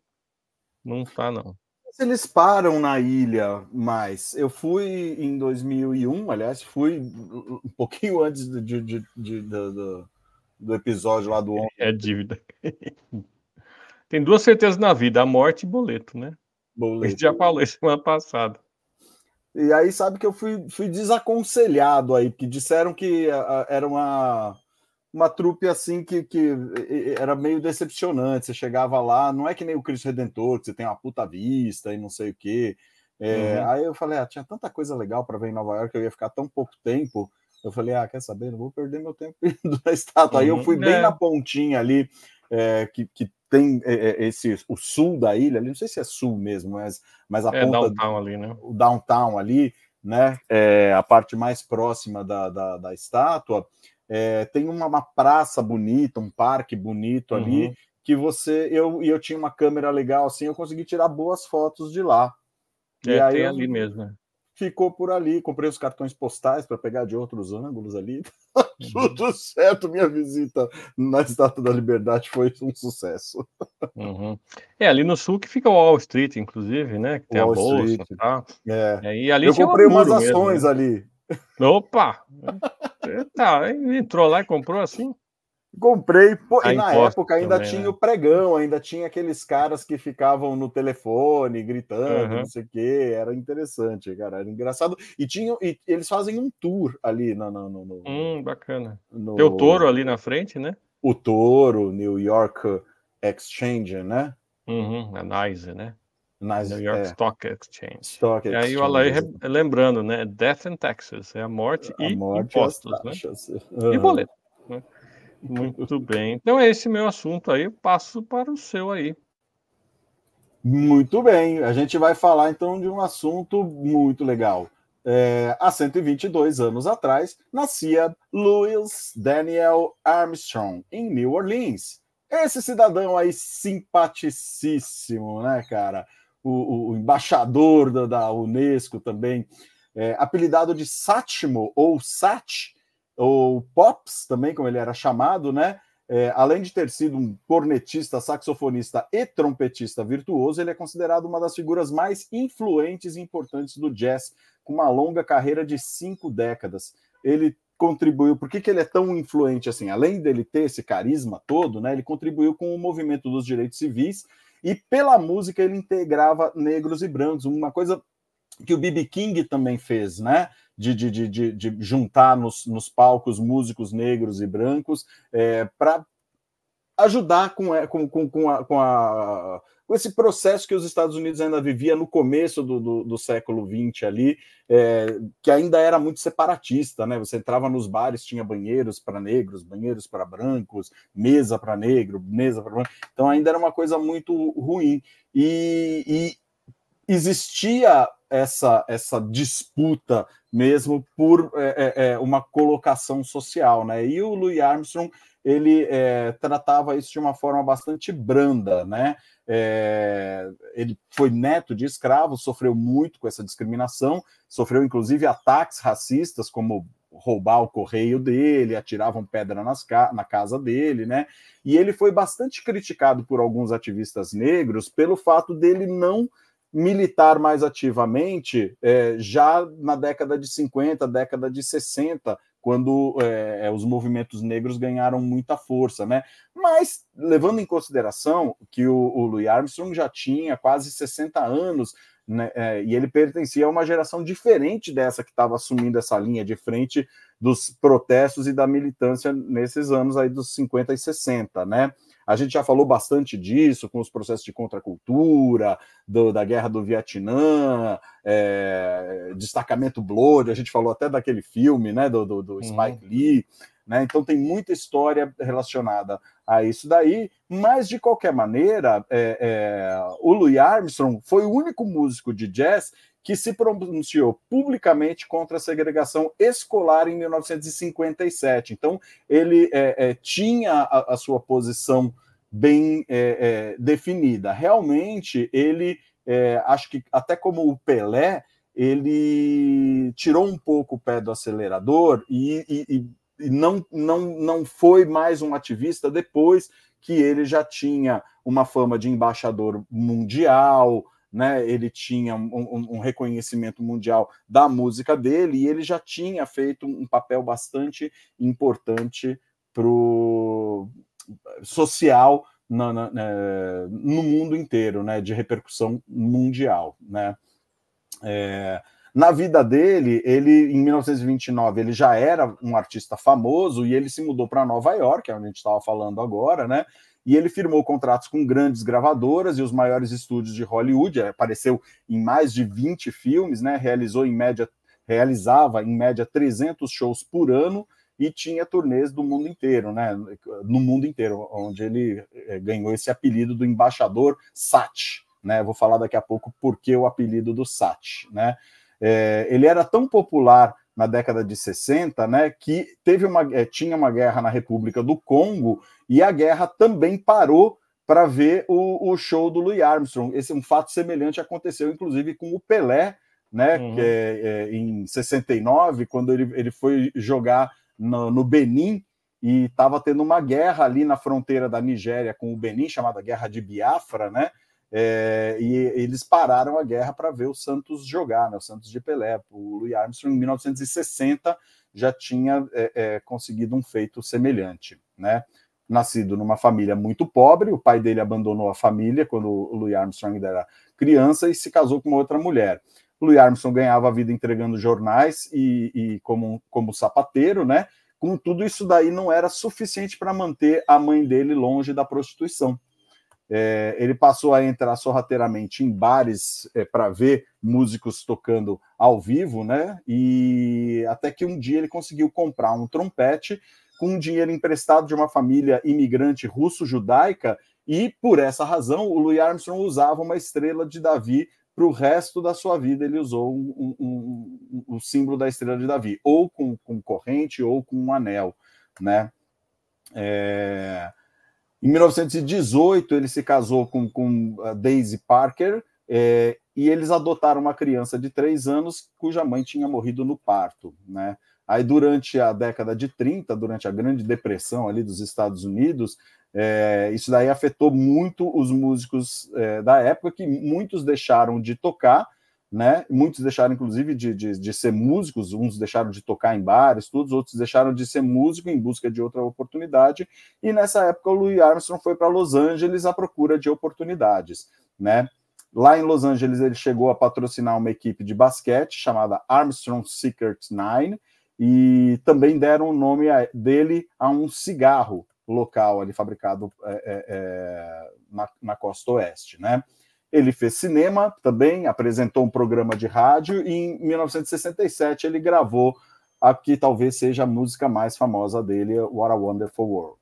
[SPEAKER 1] não está não
[SPEAKER 2] eles param na ilha mais. Eu fui em 2001, aliás, fui um
[SPEAKER 1] pouquinho antes de, de, de, de do, do, episódio lá do é, ontem. É dívida. Tem duas certezas na vida, a morte e boleto, né? Boleto. gente já isso semana passada.
[SPEAKER 2] E aí sabe que eu fui, fui desaconselhado aí, que disseram que era uma, uma trupe assim que, que era meio decepcionante. Você chegava lá, não é que nem o Cristo Redentor, que você tem uma puta vista e não sei o quê. É, uhum. Aí eu falei, ah, tinha tanta coisa legal para ver em Nova York, eu ia ficar tão pouco tempo. Eu falei, ah, quer saber? Não vou perder meu tempo indo na estátua. Uhum. Aí eu uhum. fui bem é. na pontinha ali, é, que, que tem é, é, esse o sul da ilha, não sei se é sul mesmo, mas, mas a é, ponta downtown ali, né? o downtown ali, né? É, a parte mais próxima da, da, da estátua é, tem uma, uma, praça bonita, um parque bonito uhum. ali que você eu eu tinha uma câmera legal assim, eu consegui tirar boas fotos de lá. É, e aí tem ali mesmo. Né? ficou por ali. Comprei os cartões postais para pegar de outros ângulos ali. Uhum. Tudo certo, minha visita na Estátua da Liberdade foi
[SPEAKER 1] um sucesso. Uhum. É ali no sul que fica o Wall Street, inclusive, né? Que tem Wall a bolsa, Street. tal. Tá? É. é. e ali Eu comprei umas ações mesmo, né? ali. Opa! É, tá, entrou lá e comprou assim. Comprei, pô, tá e na época ainda também, tinha né?
[SPEAKER 2] o pregão, ainda tinha aqueles caras que ficavam no telefone gritando, uhum. não sei o quê, era interessante, cara, era engraçado. E, tinham, e eles fazem um tour ali na,
[SPEAKER 1] no, no, no, Hum, bacana. No... Tem o touro ali na frente, né? O touro, New York
[SPEAKER 2] Exchange, né? Uhum, a é NICE, né? New York é, Stock
[SPEAKER 1] Exchange. Stock Exchange. E aí o Alair lembrando, né? Death and Taxes, é a morte a e morte impostos, né? e né? Uhum. E boleto. Muito bem. Então é esse meu assunto aí. passo para o seu aí.
[SPEAKER 2] Muito bem. A gente vai falar então de um assunto muito legal. É, há 122 anos atrás, nascia Louis Daniel Armstrong em New Orleans. Esse cidadão aí simpaticíssimo, né, cara? O, o embaixador da, da Unesco também, é, apelidado de Sátimo ou Sat, o Pops também, como ele era chamado, né? É, além de ter sido um cornetista, saxofonista e trompetista virtuoso, ele é considerado uma das figuras mais influentes e importantes do jazz, com uma longa carreira de cinco décadas. Ele contribuiu, por que, que ele é tão influente assim? Além dele ter esse carisma todo, né, ele contribuiu com o movimento dos direitos civis e pela música ele integrava negros e brancos, uma coisa que o B.B. King também fez, né? de, de, de, de, juntar nos, nos palcos músicos negros e brancos é, para ajudar com, é, com, com, com, a, com, a, com esse processo que os Estados Unidos ainda vivia no começo do, do, do século XX ali, é, que ainda era muito separatista, né? Você entrava nos bares, tinha banheiros para negros, banheiros para brancos, mesa para negro, mesa para branco. Então ainda era uma coisa muito ruim. E, e existia essa, essa disputa mesmo por é, é, é, uma colocação social, né? E o Louis Armstrong ele é, tratava isso de uma forma bastante branda, né? É, ele foi neto de escravo, sofreu muito com essa discriminação, sofreu inclusive ataques racistas, como roubar o correio dele, atiravam pedra nas, na casa dele, né? E ele foi bastante criticado por alguns ativistas negros pelo fato dele não militar mais ativamente é, já na década de 50, década de 60, quando é, é, os movimentos negros ganharam muita força, né? Mas levando em consideração que o, o Louis Armstrong já tinha quase 60 anos, né, é, e ele pertencia a uma geração diferente dessa que estava assumindo essa linha de frente dos protestos e da militância nesses anos aí dos 50 e 60, né? A gente já falou bastante disso com os processos de contracultura, do, da guerra do Vietnã, é, destacamento Blood, a gente falou até daquele filme né, do, do, do Spike uhum. Lee. Né? Então tem muita história relacionada a isso daí, mas de qualquer maneira, é, é, o Louis Armstrong foi o único músico de jazz que se pronunciou publicamente contra a segregação escolar em 1957. Então, ele é, é, tinha a, a, sua posição bem é, é definida. Realmente, ele, é, acho que até como o Pelé, ele tirou um pouco o pé do acelerador e, e, e não, não, não foi mais um ativista depois que ele já tinha uma fama de embaixador mundial, né? Ele tinha um, um, um, reconhecimento mundial da música dele e ele já tinha feito um papel bastante importante pro social na, na, eh, no mundo inteiro, né? De repercussão mundial, né? É... Na vida dele, ele em 1929 ele já era um artista famoso e ele se mudou para Nova York, é onde a gente estava falando agora, né? e ele firmou contratos com grandes gravadoras e os maiores estúdios de Hollywood, apareceu em mais de 20 filmes, né? Realizou em média realizava em média 300 shows por ano e tinha turnês do mundo inteiro, né? No mundo inteiro, onde ele eh, ganhou esse apelido do embaixador Sat, né? Vou falar daqui a pouco por que o apelido do Sat, né? É, ele era tão popular na década de 60, né, que teve uma, é, tinha uma guerra na República do Congo e a guerra também parou para ver o, o, show do Louis Armstrong. Esse é um fato semelhante aconteceu, inclusive, com o Pelé, né? Uhum. É, é, em 69, quando ele, ele foi jogar no, no Benin e estava tendo uma guerra ali na fronteira da Nigéria com o Benin, chamada Guerra de Biafra, né? É, e eles pararam a guerra para ver o Santos jogar, né? O Santos de Pelé, o Louis Armstrong, em 1960 já tinha é, é, conseguido um feito semelhante, né? nascido numa família muito pobre, o pai dele abandonou a família quando o Louis Armstrong era criança e se casou com uma outra mulher. Louis Armstrong ganhava a vida entregando jornais e, e como, como sapateiro, né? Com tudo isso daí não era suficiente para manter a mãe dele longe da prostituição. É, ele passou a entrar sorrateiramente em bares é, para ver músicos tocando ao vivo, né? E até que um dia ele conseguiu comprar um trompete com dinheiro emprestado de uma família imigrante russo-judaica, e por essa razão o Louis Armstrong usava uma estrela de Davi para o resto da sua vida ele usou o um, um, um, símbolo da estrela de Davi, ou com, com, corrente ou com um anel, né? É... Em 1918 ele se casou com, com ah, Daisy Parker é, e eles adotaram uma criança de três anos cuja mãe tinha morrido no parto, né? Aí, durante a década de 30, durante a Grande Depressão ali dos Estados Unidos, é, isso daí afetou muito os músicos é, da época, que muitos deixaram de tocar, né? Muitos deixaram, inclusive, de, de, de, ser músicos, uns deixaram de tocar em bares, todos, outros deixaram de ser músico em busca de outra oportunidade. E nessa época, o Louis Armstrong foi para Los Angeles à procura de oportunidades, né? Lá em Los Angeles, ele chegou a patrocinar uma equipe de basquete chamada Armstrong Secret Nine, e também deram o nome a, dele a um cigarro local ali fabricado é, é, é, na, na, costa oeste, né? Ele fez cinema também, apresentou um programa de rádio e em 1967 ele gravou a que talvez seja a música mais famosa dele, What a Wonderful World,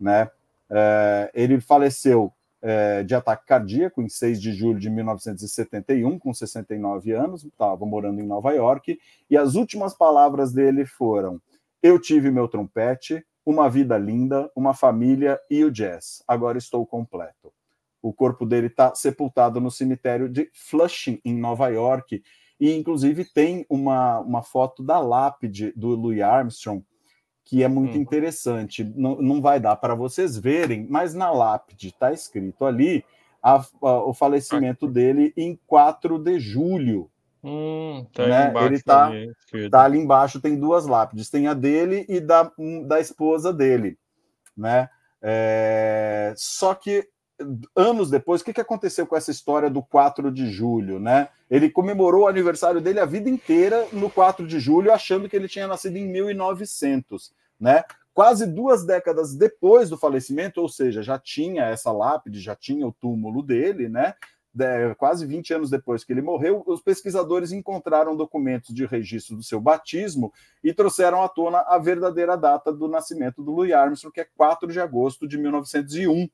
[SPEAKER 2] né? É, ele faleceu é, de ataque cardíaco em 6 de julho de 1971, com 69 anos, estava morando em Nova York, e as últimas palavras dele foram: Eu tive meu trompete, uma vida linda, uma família e o jazz. Agora estou completo. O corpo dele está sepultado no cemitério de Flushing, em Nova York, e inclusive tem uma, uma foto da lápide do Louis Armstrong que é muito uhum. interessante. Não, não vai dar para vocês verem, mas na lápide está escrito ali a, a, o falecimento dele em 4 de julho.
[SPEAKER 1] Hum, tá né? embaixo Ele tá
[SPEAKER 2] está tá ali embaixo, tem duas lápides, tem a dele e da, da esposa dele. Né? É, só que anos depois, o que, que aconteceu com essa história do 4 de julho, né? Ele comemorou o aniversário dele a vida inteira no 4 de julho, achando que ele tinha nascido em 1900, né? Quase duas décadas depois do falecimento, ou seja, já tinha essa lápide, já tinha o túmulo dele, né? De, quase 20 anos depois que ele morreu, os pesquisadores encontraram documentos de registro do seu batismo e trouxeram à tona a verdadeira data do nascimento do Louis Armstrong, que é 4 de agosto de 1901.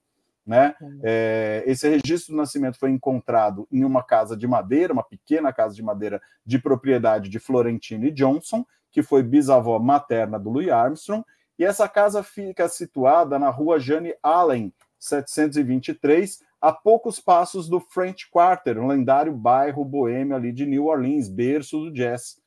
[SPEAKER 2] Né? Uhum. É, esse registro do nascimento foi encontrado em uma casa de madeira, uma pequena casa de madeira de propriedade de Florentine Johnson, que foi bisavó materna do Louis Armstrong, e essa casa fica situada na rua Jane Allen, 723, a poucos passos do French Quarter, um lendário bairro boêmio ali de New Orleans, berço do jazz,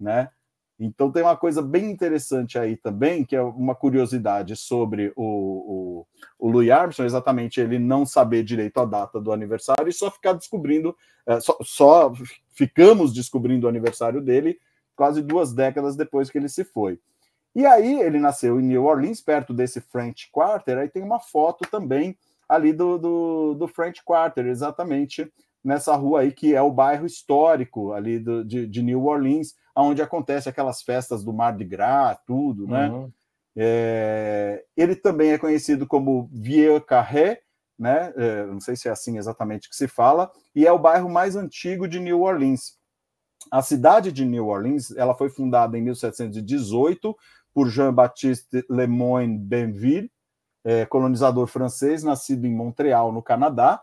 [SPEAKER 2] né? Então tem uma coisa bem interessante aí também, que é uma curiosidade sobre o, o, o Louis Armstrong, exatamente ele não saber direito a data do aniversário e só ficar descobrindo, é, só, só ficamos descobrindo o aniversário dele quase duas décadas depois que ele se foi. E aí ele nasceu em New Orleans, perto desse French Quarter, aí tem uma foto também ali do, do, do French Quarter, exatamente nessa rua aí, que é o bairro histórico ali do, de, de, New Orleans, onde acontece aquelas festas do Mardi Gras, tudo, né? Uhum. É, ele também é conhecido como Vieux Carré, né? É, não sei se é assim exatamente que se fala, e é o bairro mais antigo de New Orleans. A cidade de New Orleans, ela foi fundada em 1718 por Jean-Baptiste Lemoyne Benville, é, colonizador francês, nascido em Montreal, no Canadá,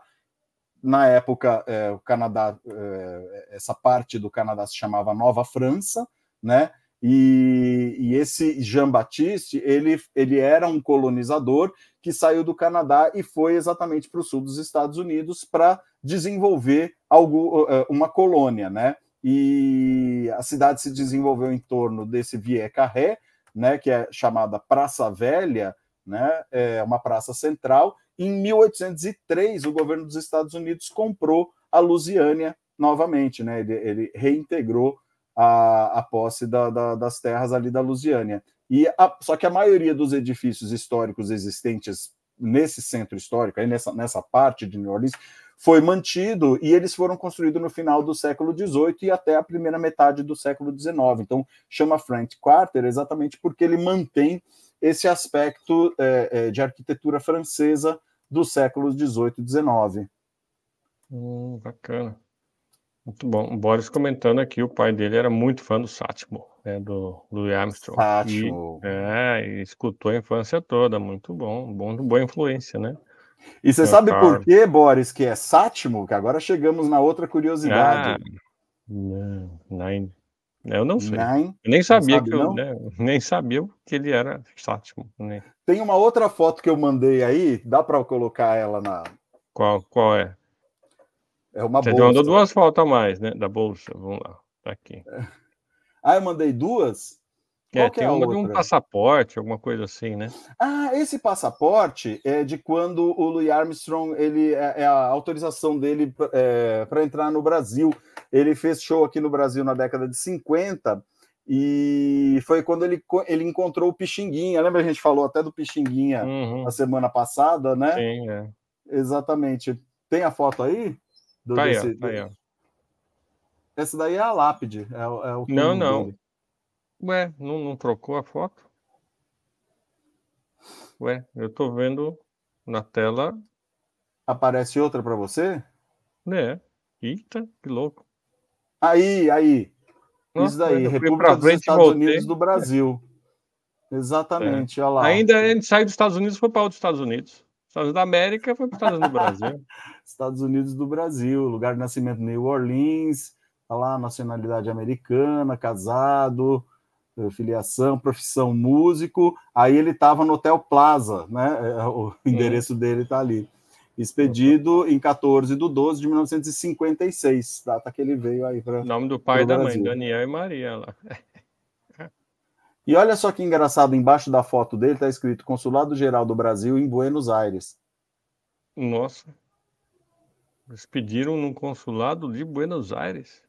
[SPEAKER 2] na época, é, o Canadá, é, essa parte do Canadá se chamava Nova França, né? E, e, esse Jean Baptiste, ele, ele era um colonizador que saiu do Canadá e foi exatamente para o sul dos Estados Unidos para desenvolver algo, é, uma colônia, né? E a cidade se desenvolveu em torno desse Vieux Carré, né? Que é chamada Praça Velha, né? É uma praça central em 1803, o governo dos Estados Unidos comprou a Lusiânia novamente, né? Ele, ele reintegrou a, a posse da, da, das terras ali da Lusiânia. E a, só que a maioria dos edifícios históricos existentes nesse centro histórico, aí nessa, nessa parte de New Orleans, foi mantido e eles foram construídos no final do século XVIII e até a primeira metade do século XIX. Então, chama Frank Quarter exatamente porque ele mantém esse aspecto é, é de arquitetura francesa dos séculos 18 e 19.
[SPEAKER 1] Hum, bacana. Muito bom. O Boris comentando aqui, o pai dele era muito fã do Sátimo, né, do Louis Armstrong. Sátimo. E, é, e escutou a infância toda. Muito bom. bom boa influência, né? E você é, sabe por
[SPEAKER 2] que, Boris, que é Sátimo? Que agora chegamos na outra curiosidade.
[SPEAKER 1] Ah, não, Eu não sei. Nine, eu nem sabia sabe, que eu, né, nem sabia que ele era Sátimo. Né?
[SPEAKER 2] Tem uma outra foto que eu mandei aí, dá para colocar
[SPEAKER 1] ela na. Qual, qual é? É uma Você bolsa. mandou duas fotos a mais, né? Da bolsa. Vamos lá, tá aqui. É. Ah, eu mandei duas?
[SPEAKER 2] É, qual é, tem é uma outra? de um
[SPEAKER 1] passaporte, alguma coisa assim, né?
[SPEAKER 2] Ah, esse passaporte é de quando o Louis Armstrong, ele é, é a autorização dele é, para entrar no Brasil. Ele fez show aqui no Brasil na década de 50 e foi quando ele, ele encontrou o Pixinguinha. Lembra a gente falou até do Pixinguinha uhum. na semana passada, né? Sim, é. Exatamente. Tem a foto aí? Do, tá desse, aí, tá aí. Essa daí é a lápide. É, é o não, não. Dele.
[SPEAKER 1] Ué, não, não trocou a foto? Ué, eu tô vendo na tela.
[SPEAKER 2] Aparece outra para você?
[SPEAKER 1] É. Eita, que louco.
[SPEAKER 2] Aí, aí.
[SPEAKER 1] Nossa, Isso daí, República dos Estados Unidos do Brasil.
[SPEAKER 2] Exatamente, é. olha lá. Ainda
[SPEAKER 1] a gente saiu dos Estados Unidos foi para outros Estados Unidos. Estados Unidos da América foi para os Estados Unidos do Brasil. Estados Unidos do Brasil, lugar de nascimento New Orleans,
[SPEAKER 2] olha tá lá, nacionalidade americana, casado, eh, filiação, profissão músico. Aí ele estava no Hotel Plaza, né? É, o endereço dele está ali expedido em 14 de 12 de 1956, data que ele veio aí para. Nome do pai e da mãe,
[SPEAKER 1] Daniel e Maria lá.
[SPEAKER 2] e olha só que engraçado, embaixo da foto dele está escrito Consulado Geral do Brasil em Buenos Aires.
[SPEAKER 1] Nossa. Eles pediram consulado de Buenos Aires.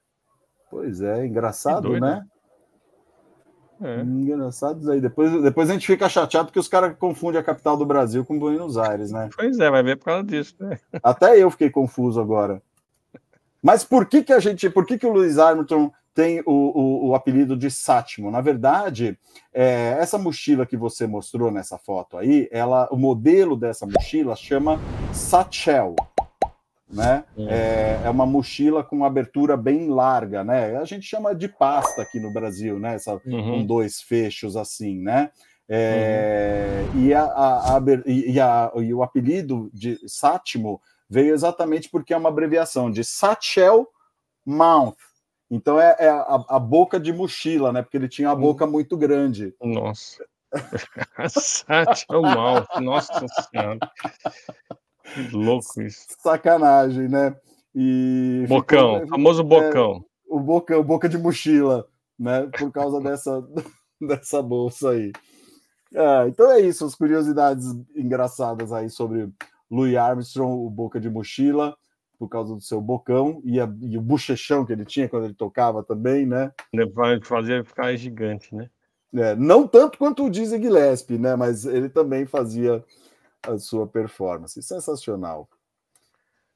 [SPEAKER 2] Pois é, engraçado, né?
[SPEAKER 1] É. Engraçados aí.
[SPEAKER 2] Depois, depois a gente fica chateado porque os caras confundem a capital do Brasil com Buenos Aires, né? Pois é, vai ver por causa disso, né? Até eu fiquei confuso agora. Mas por que, que a gente. Por que, que o Luiz Armstrong tem o, o, o apelido de Sátimo? Na verdade, é, essa mochila que você mostrou nessa foto aí, ela, o modelo dessa mochila chama Satchel né? É. é, é, uma mochila com abertura bem larga, né? A gente chama de pasta aqui no Brasil, né? Essa, uhum. Com dois fechos assim, né? É, uhum. e, a, a, a, e, a, e, o apelido de Sátimo veio exatamente porque é uma abreviação de Satchel Mouth. Então é, é a, boca de mochila, né? Porque ele tinha a boca uhum. muito grande.
[SPEAKER 1] Nossa. Satchel Mouth, nossa senhora louco isso.
[SPEAKER 2] Sacanagem, né? E bocão, ficou, né, famoso é, bocão. É, o bocão, boca de mochila, né? Por causa dessa, dessa bolsa aí. É, então é isso, as curiosidades engraçadas aí sobre Louis Armstrong, o boca de mochila, por causa do seu bocão e, a, e o bochechão que ele tinha quando ele tocava também, né?
[SPEAKER 1] Fazia ficar gigante, né?
[SPEAKER 2] É, não tanto quanto o Dizzy Gillespie, né? Mas ele também fazia a sua performance. Sensacional.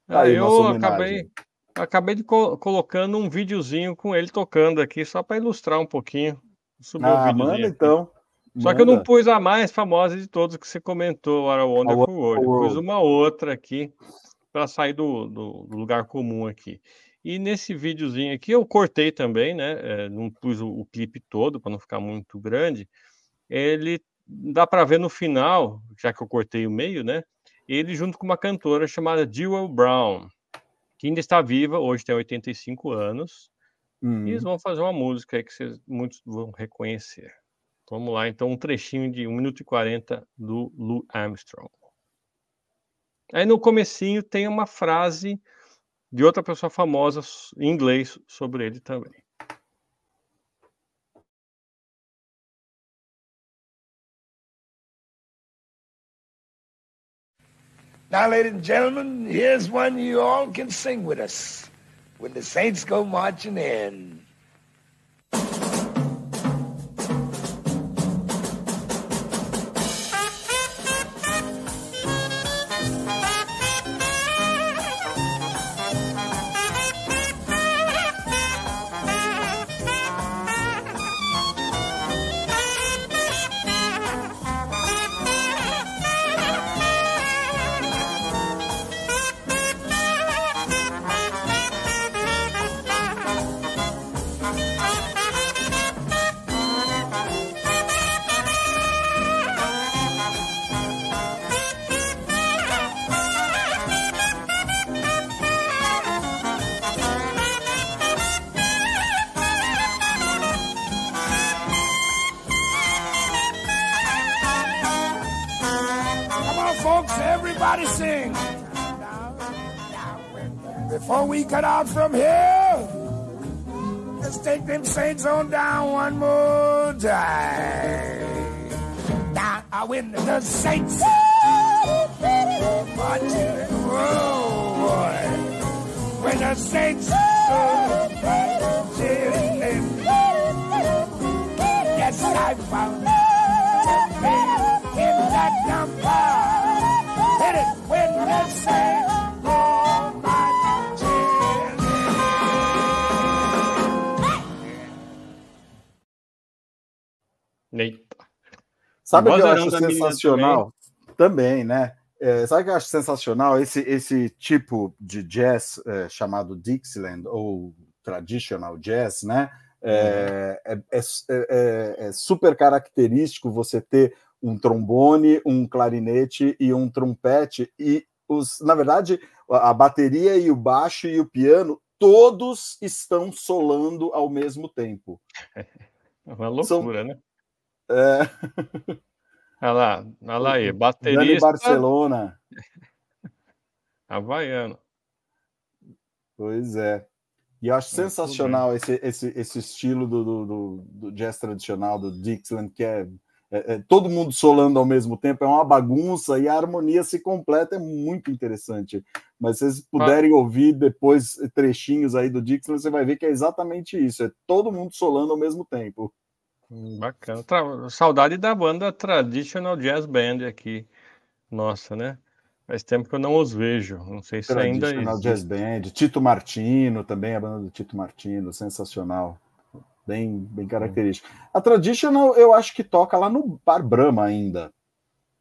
[SPEAKER 1] Tá ah, aí, eu acabei, acabei de co colocando um videozinho com ele tocando aqui, só para ilustrar um pouquinho. Subiu ah, o manda então. Só manda. que eu não pus a mais famosa de todos que você comentou, What a Wonderful World. World. Pus uma outra aqui para sair do, do, lugar comum aqui. E nesse videozinho aqui eu cortei também, né? É, não pus o, o clipe todo para não ficar muito grande. Ele dá para ver no final, já que eu cortei o meio, né? Ele junto com uma cantora chamada Jewel Brown, que ainda está viva, hoje tem 85 anos. Hum. E eles vão fazer uma música aí que vocês muitos vão reconhecer. Vamos lá, então, um trechinho de 1 minuto e 40 do Lou Armstrong. Aí no comecinho tem uma frase de outra pessoa famosa em inglês sobre ele também. Now, ladies and gentlemen, here's one you all can sing with us when the saints go marching in.
[SPEAKER 2] Saints on down one more time. Now I win the Saints. Marching. Oh boy. When the Saints. Yes, I found.
[SPEAKER 1] Sabe o que eu acho sensacional?
[SPEAKER 2] Também, também né? É, sabe o que eu acho sensacional? Esse, esse tipo de jazz é, chamado Dixieland ou traditional jazz, né? É, uhum. é, é, é, é, super característico você ter um trombone, um clarinete e um trompete e os, na verdade, a bateria e o baixo e o piano todos estão solando ao mesmo tempo.
[SPEAKER 1] É uma loucura, São né? É. Olha lá, olha lá aí, baterista. Dani Barcelona. Havaiano. Pois é. E eu acho sensacional
[SPEAKER 2] esse, esse, esse estilo do, do, do, jazz tradicional, do Dixieland, que é, é, é, todo mundo solando ao mesmo tempo, é uma bagunça e a harmonia se completa, é muito interessante. Mas se vocês puderem ah. ouvir depois trechinhos aí do Dixieland, você vai ver que é exatamente isso, é todo mundo solando ao mesmo tempo.
[SPEAKER 1] Bacana. Tra... Saudade da banda Traditional Jazz Band aqui. Nossa, né? Faz tempo que eu não os vejo. Não sei se ainda Traditional Jazz
[SPEAKER 2] Band, Tito Martino também, a banda do Tito Martino, sensacional. Bem, bem característica. A Traditional eu acho que toca lá no Bar Brahma ainda.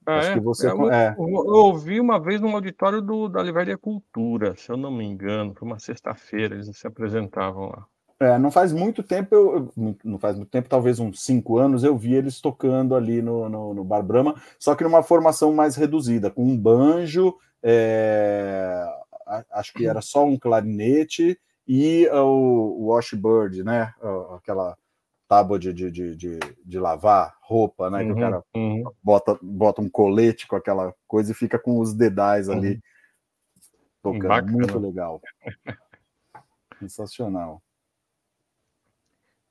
[SPEAKER 1] Ah, acho é? que você. É, eu, é. eu, eu, ouvi uma vez no auditório do, da Livraria Cultura, se eu não me engano, foi uma sexta-feira, eles se apresentavam lá.
[SPEAKER 2] É, não faz muito tempo, eu, não faz muito tempo, talvez uns cinco anos, eu vi eles tocando ali no, no, no Bar Brahma, só que numa formação mais reduzida, com um banjo, é, acho que era só um clarinete e é, o washboard, né? aquela tábua de, de, de, de, lavar roupa, né? Uhum, que o uhum, cara uhum. bota, bota um colete com aquela coisa e fica com os dedais ali uhum.
[SPEAKER 1] tocando. Bacana. Muito legal. Sensacional.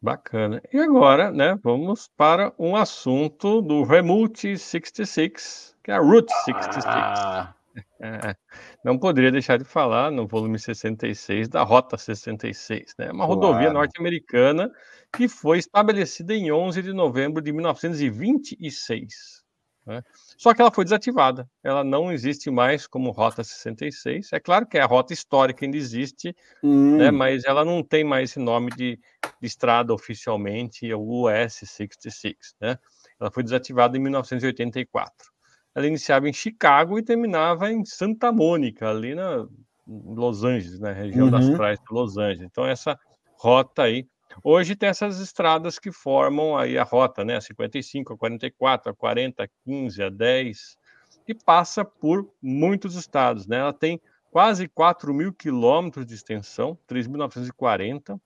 [SPEAKER 1] Bacana. E agora, né, vamos para um assunto do Remote 66, que é a Route 66. Ah. É, não poderia deixar de falar no volume 66 da Rota 66, né? É uma rodovia norte-americana que foi estabelecida em 11 de novembro de 1926. Né? Só que ela foi desativada, ela não existe mais como Rota 66. É claro que a rota histórica ainda existe, hum. né? mas ela não tem mais esse nome de, de estrada oficialmente, é o US 66. Né? Ela foi desativada em 1984. Ela iniciava em Chicago e terminava em Santa Mônica, ali na Los Angeles, na região uhum. das praias de Los Angeles. Então, essa rota aí Hoje tem essas estradas que formam aí a rota, né? A 55, a 44, a 40, a 15, a 10, e passa por muitos estados, né? Ela tem quase 4 mil quilômetros de extensão, 3.940,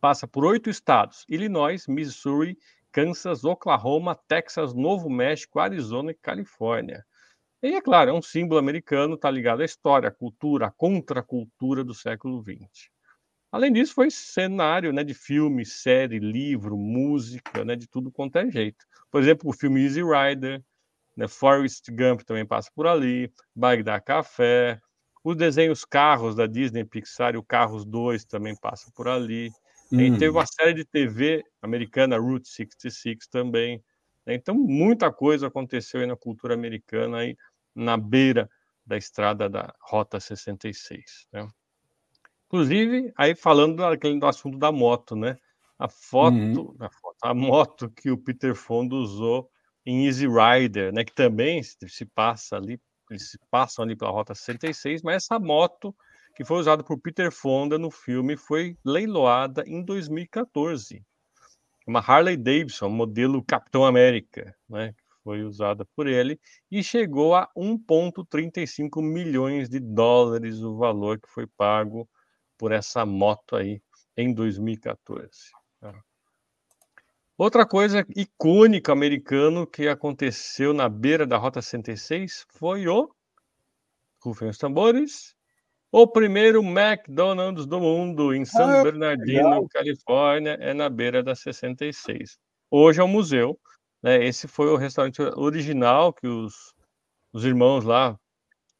[SPEAKER 1] passa por oito estados: Illinois, Missouri, Kansas, Oklahoma, Texas, Novo México, Arizona e Califórnia. E é claro, é um símbolo americano, está ligado à história, à cultura, à contracultura do século XX. Além disso, foi cenário né, de filme, série, livro, música, né, de tudo quanto é jeito. Por exemplo, o filme Easy Rider, né, Forrest Gump também passa por ali, Bagdá Café, os desenhos Carros da Disney Pixar, o Carros 2 também passa por ali. Hum. E teve uma série de TV americana, Route 66 também. Né. Então, muita coisa aconteceu aí na cultura americana, aí, na beira da estrada da Rota 66. Né? Inclusive, aí falando daquele, do assunto da moto, né? A uhum. foto, uhum. a foto, a moto que o Peter Fonda usou em Easy Rider, né? Que também se passa ali, eles se passam ali pela Rota 66, mas essa moto que foi usada por Peter Fonda no filme foi leiloada em 2014. Uma Harley Davidson, modelo Capitão América, né? Foi usada por ele e chegou a 1,35 milhões de dólares o valor que foi pago por essa moto aí em 2014. Né? Outra coisa icônica americano que aconteceu na beira da Rota 66 foi o rufem os tambores, o primeiro McDonald's do mundo em San ah, Bernardino, Califórnia, é na beira da 66. Hoje é um museu. Né? Esse foi o restaurante original que os, os irmãos lá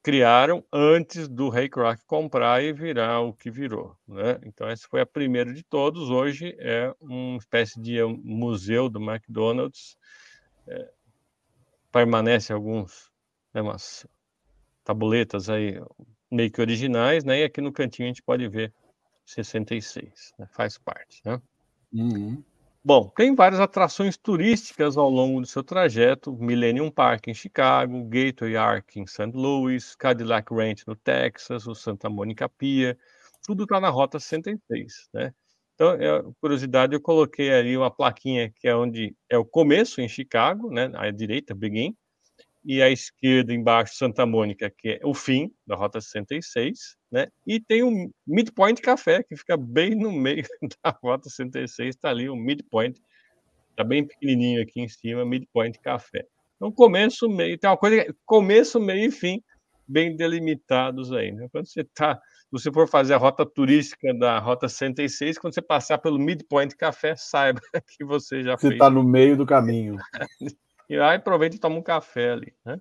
[SPEAKER 1] criaram antes do Ray Kroc comprar e virar o que virou. Né? Então, essa foi a primeira de todos. Hoje é uma espécie de é museu do McDonald's. É, permanece alguns né, umas tabuletas aí meio que originais, né? E aqui no cantinho a gente pode ver 66, né? faz parte, né? Uhum. Bom, tem várias atrações turísticas ao longo do seu trajeto: Millennium Park em Chicago, Gateway Arc em St. Louis, Cadillac Ranch no Texas, o Santa Mônica Pia. Tudo está na Rota 66, né? Então, é, curiosidade, eu coloquei ali uma plaquinha que é onde é o começo em Chicago, né? À direita, Begin e à esquerda embaixo Santa Mônica, que é o fim da Rota 66, né? E tem o Midpoint Café, que fica bem no meio da Rota 66, está ali o Midpoint, está bem pequenininho aqui em cima, Midpoint Café. Então, começo, meio, tem uma coisa, é começo, meio e fim bem delimitados aí, né? Quando você tá, você for fazer a rota turística da Rota 66, quando você passar pelo Midpoint Café, saiba que você já você está no
[SPEAKER 2] meio do caminho.
[SPEAKER 1] E aí aproveita e toma um café ali, né?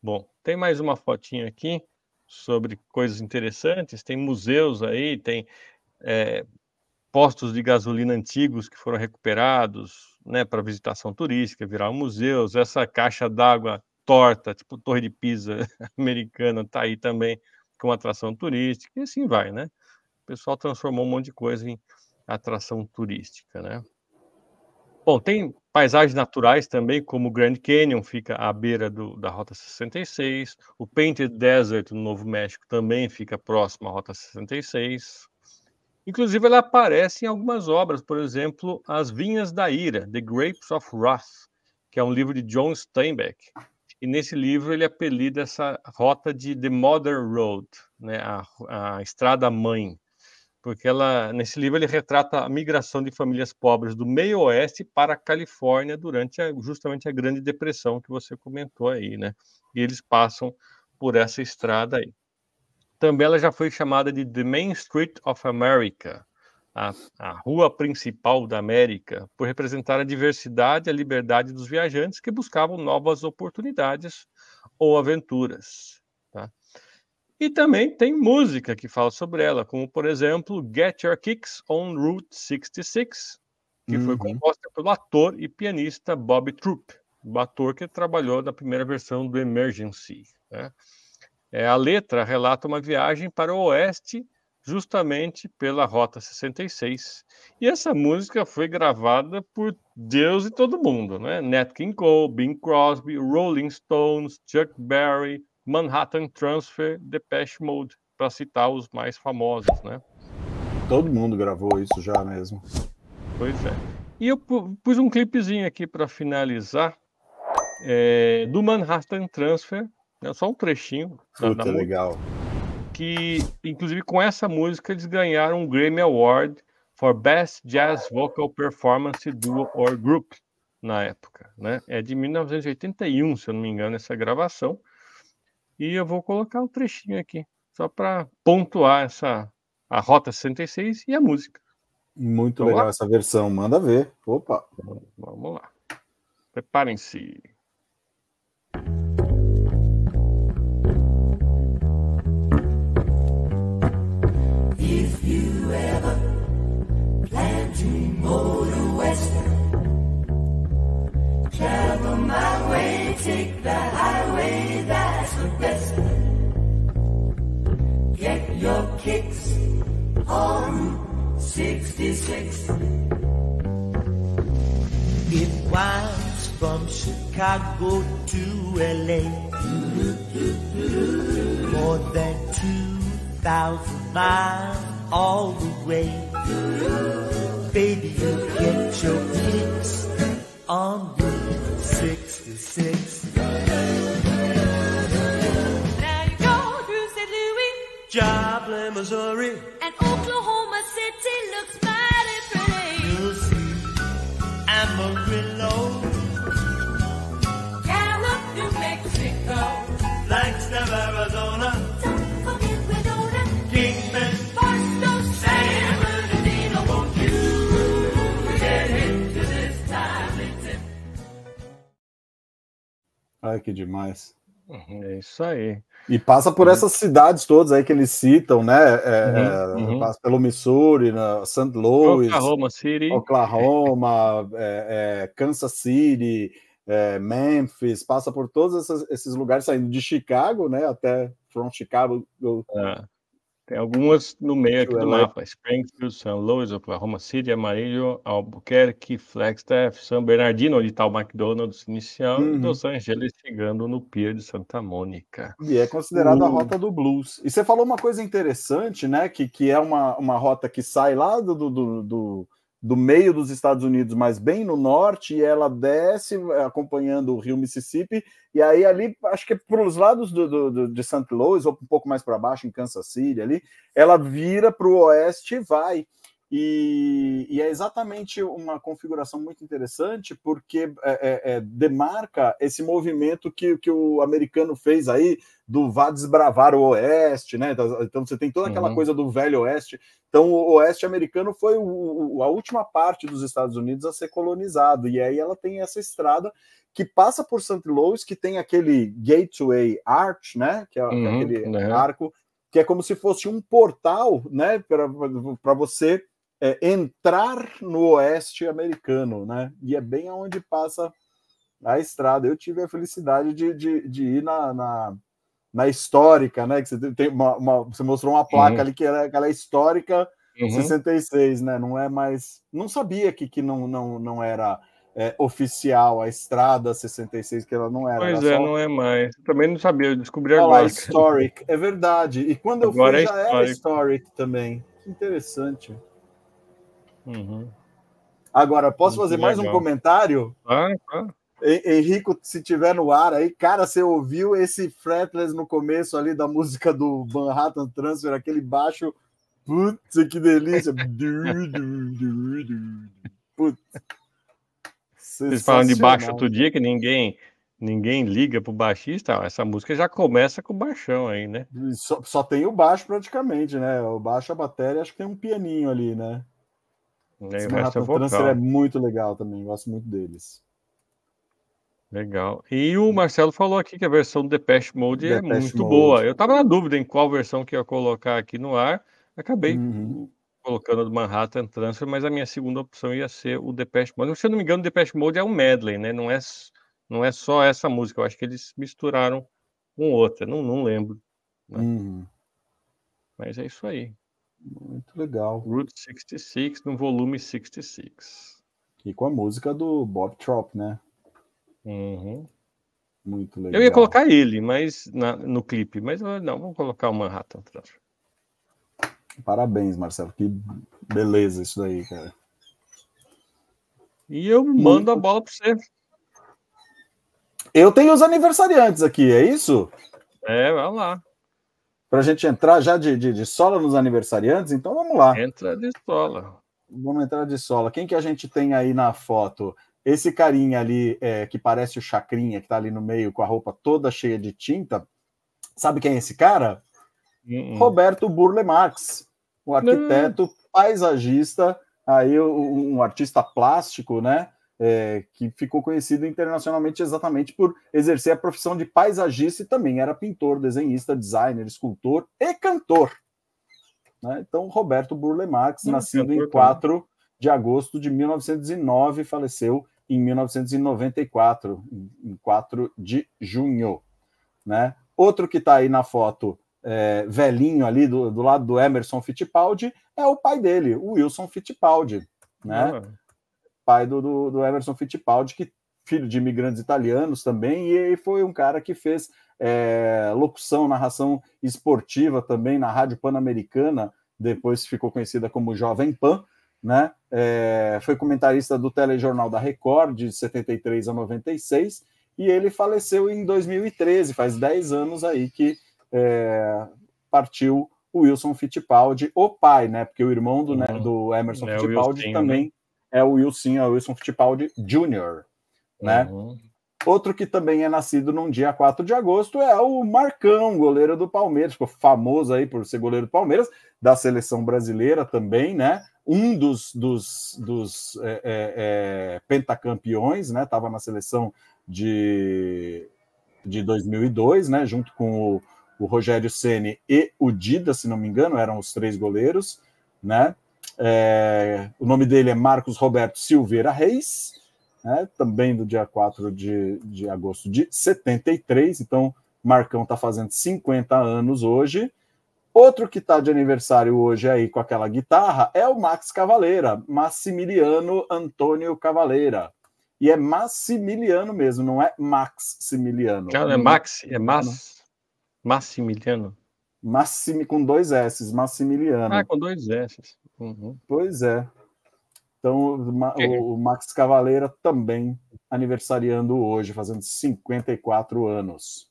[SPEAKER 1] Bom, tem mais uma fotinha aqui sobre coisas interessantes. Tem museus aí, tem é, postos de gasolina antigos que foram recuperados, né, para visitação turística, virar museus. Essa caixa d'água torta, tipo Torre de Pisa americana, tá aí também como atração turística, e assim vai, né? O pessoal transformou um monte de coisa em atração turística, né? Bom, tem Paisagens naturais também, como o Grand Canyon, fica à beira do, da Rota 66. O Painted Desert, no Novo México, também fica próximo à Rota 66. Inclusive, ela aparece em algumas obras, por exemplo, As Vinhas da Ira, The Grapes of Wrath, que é um livro de John Steinbeck. E nesse livro ele apelida essa rota de The Mother Road, né, a, a Estrada Mãe porque ela nesse livro ele retrata a migração de famílias pobres do meio oeste para a Califórnia durante a, justamente a Grande Depressão que você comentou aí, né? E eles passam por essa estrada aí. Também ela já foi chamada de The Main Street of America, a, a rua principal da América, por representar a diversidade e a liberdade dos viajantes que buscavam novas oportunidades ou aventuras. E também tem música que fala sobre ela, como por exemplo Get Your Kicks on Route 66, que uhum. foi composta pelo ator e pianista Bob Troop, o ator que trabalhou na primeira versão do Emergency. Né? É, a letra relata uma viagem para o oeste, justamente pela Rota 66. E essa música foi gravada por Deus e todo mundo, né? Nat King Cole, Bing Crosby, Rolling Stones, Chuck Berry, Manhattan Transfer, Depeche Mode, para citar os mais famosos, né?
[SPEAKER 2] Todo mundo gravou isso já mesmo. Pois é.
[SPEAKER 1] E eu pus um clipezinho aqui para finalizar é, do Manhattan Transfer, né? só um trechinho. Puta, da, legal. Que, inclusive, com essa música eles ganharam um Grammy Award for Best Jazz Vocal Performance Duo or Group na época, né? É de 1981, se eu não me engano, essa gravação. E eu vou colocar um trechinho aqui, só para pontuar essa a Rota 66 e a música.
[SPEAKER 2] Muito Vamos legal lá? essa versão, manda ver. Opa! Vamos lá.
[SPEAKER 1] Preparem-se.
[SPEAKER 2] kicks on 66. It winds from Chicago to LA. More than 2,000 miles all the way. Baby, you get your kicks on Route
[SPEAKER 1] 66. Joplin, Missouri. And Oklahoma City looks mighty pretty. You'll see Amarillo. Gallup, New Mexico. Flagstaff, Arizona.
[SPEAKER 2] Don't forget Winona. Kingsman. Barstow, San Bernardino.
[SPEAKER 1] Won't you get into this time? A... I like your mice. É isso aí.
[SPEAKER 2] E passa por uhum. essas cidades todas aí que eles citam, né? É, uhum. É, uhum. Passa pelo Missouri, na St. Louis, Oklahoma City, Oklahoma, é, é, Kansas City, é, Memphis, passa por todos esses lugares saindo de Chicago, né? Até
[SPEAKER 1] from Chicago, tem algumas no meio aqui do mapa. Springfield, São Louis, Oklahoma City, Amarillo, Albuquerque, Flagstaff, São Bernardino, onde está o McDonald's inicial, uhum. e Los Angeles chegando no Pier de Santa Mônica.
[SPEAKER 2] E é considerada uhum. a rota do blues. E você falou uma coisa interessante, né? Que, que é uma, uma rota que sai lá do, do, do do meio dos Estados Unidos, mas bem no norte, e ela desce eh, acompanhando o rio Mississippi, e aí ali, acho que é para os lados do, do, do, de St. Louis, ou um pouco mais para baixo, em Kansas City, ali, ela vira para o oeste e vai. E, e, é exatamente uma configuração muito interessante, porque é, é, é, demarca esse movimento que, que o americano fez aí do vá desbravar o Oeste, né? Então, então você tem toda aquela uhum. coisa do velho Oeste. Então o Oeste americano foi o, o, a última parte dos Estados Unidos a ser colonizado. E aí ela tem essa estrada que passa por St. Louis, que tem aquele Gateway Arch, né? É, que é, uhum, aquele né? arco que é como se fosse um portal, né? Para você é, entrar no oeste americano, né? E é bem aonde passa a estrada. Eu tive a felicidade de, de, de ir na, na, na, histórica, né? Que você, tem uma, uma você mostrou uma placa uhum. ali que era aquela é histórica uhum. 66, né? Não é mais. Não sabia que, que não, não, não era. É, oficial, a estrada 66, que ela não era. Pois era é, só...
[SPEAKER 1] não é mais. também não sabia, eu descobri Olha agora. Lá, historic,
[SPEAKER 2] é verdade. E quando agora eu fui, é já histórico. era historic também. Que interessante. Uhum. Agora, posso Muito fazer legal. mais um comentário? Ah, ah. Henrico, se tiver no ar aí, cara, você ouviu esse fretless no começo ali da música do Manhattan Transfer, aquele baixo. Putz, que delícia! Putz.
[SPEAKER 1] Vocês falam de baixo outro dia que ninguém ninguém liga pro baixista, ah, essa música já começa com o baixão aí, né?
[SPEAKER 2] Só, só tem o baixo praticamente, né? O baixo, a bateria, acho que tem um pianinho ali, né?
[SPEAKER 1] Né, Esse Manhattan é Transfer é
[SPEAKER 2] muito legal também, gosto muito deles.
[SPEAKER 1] Legal. E o Marcelo falou aqui que a versão do Depeche Mode é Depeche é muito Mode. boa. Eu estava na dúvida em qual versão que ia colocar aqui no ar, acabei uhum. colocando a do Manhattan Transfer, mas a minha segunda opção ia ser o Depeche Mode. Se eu não me engano, o Depeche Mode é um medley, né? Não é, não é só essa música, eu acho que eles misturaram com outra, não, não lembro. Né? Uhum. Mas é isso aí. Muito legal. Route 66, no volume 66. E com a música do Bob Trop, né? Uhum. Muito legal. Eu ia colocar ele, mas na, no clipe, mas não, vamos colocar o Manhattan
[SPEAKER 2] Parabéns, Marcelo. Que beleza isso daí, cara.
[SPEAKER 1] E eu mando Muito... a bola para você.
[SPEAKER 2] Eu tenho os aniversariantes aqui, é isso?
[SPEAKER 1] É, vai lá
[SPEAKER 2] para a gente entrar já de, de, de, sola nos aniversariantes, então vamos lá. Entra de sola. Vamos entrar de sola. Quem que a gente tem aí na foto? Esse carinha ali, é, que parece o Chacrinha, que está ali no meio com a roupa toda cheia de tinta. Sabe quem é esse cara? Hum. Roberto Burle Marx, o arquiteto, hum. paisagista, aí um, um artista plástico, né? é, que ficou conhecido internacionalmente exatamente por exercer a profissão de paisagista e também era pintor, desenhista, designer, escultor e cantor. Né? Então, Roberto Burle Marx, nascido em 4 também. de agosto de 1909, faleceu em 1994, em 4 de junho. Né? Outro que está aí na foto, é, velhinho ali, do, do lado do Emerson Fittipaldi, é o pai dele, o Wilson Fittipaldi. Né? Ah pai do, do, do Emerson Fittipaldi, que filho de imigrantes italianos também, e foi um cara que fez é, locução, narração esportiva também na Rádio Pan-Americana, depois ficou conhecida como Jovem Pan, né? É, foi comentarista do telejornal da Record de 73 a 96 e ele faleceu em 2013, faz 10 anos aí que é, partiu o Wilson Fittipaldi, o pai, né? Porque o irmão do, né, uhum. do Emerson Fittipaldi né? também né? é o Wilson, é o Wilson Fittipaldi Jr., né? Uhum. Outro que também é nascido num dia 4 de agosto é o Marcão, goleiro do Palmeiras, ficou famoso aí por ser goleiro do Palmeiras, da seleção brasileira também, né? Um dos, dos, dos é, é, é pentacampeões, né? Estava na seleção de, de 2002, né? Junto com o, o Rogério Ceni e o Dida, se não me engano, eram os três goleiros, né? É, o nome dele é Marcos Roberto Silveira Reis, né, também do dia 4 de, de agosto de 73. Então, Marcão está fazendo 50 anos hoje. Outro que está de aniversário hoje aí com aquela guitarra é o Max Cavaleira, Massimiliano Antônio Cavaleira. E é Massimiliano mesmo, não é Maximiliano? Cara, é, é Max, é Mas, Massimiliano. Massimi, com dois S's, Massimiliano. Ah, com
[SPEAKER 1] dois S's. Uhum.
[SPEAKER 2] Pois é. Então, é. o, o Max Cavaleira também aniversariando hoje, fazendo 54 anos.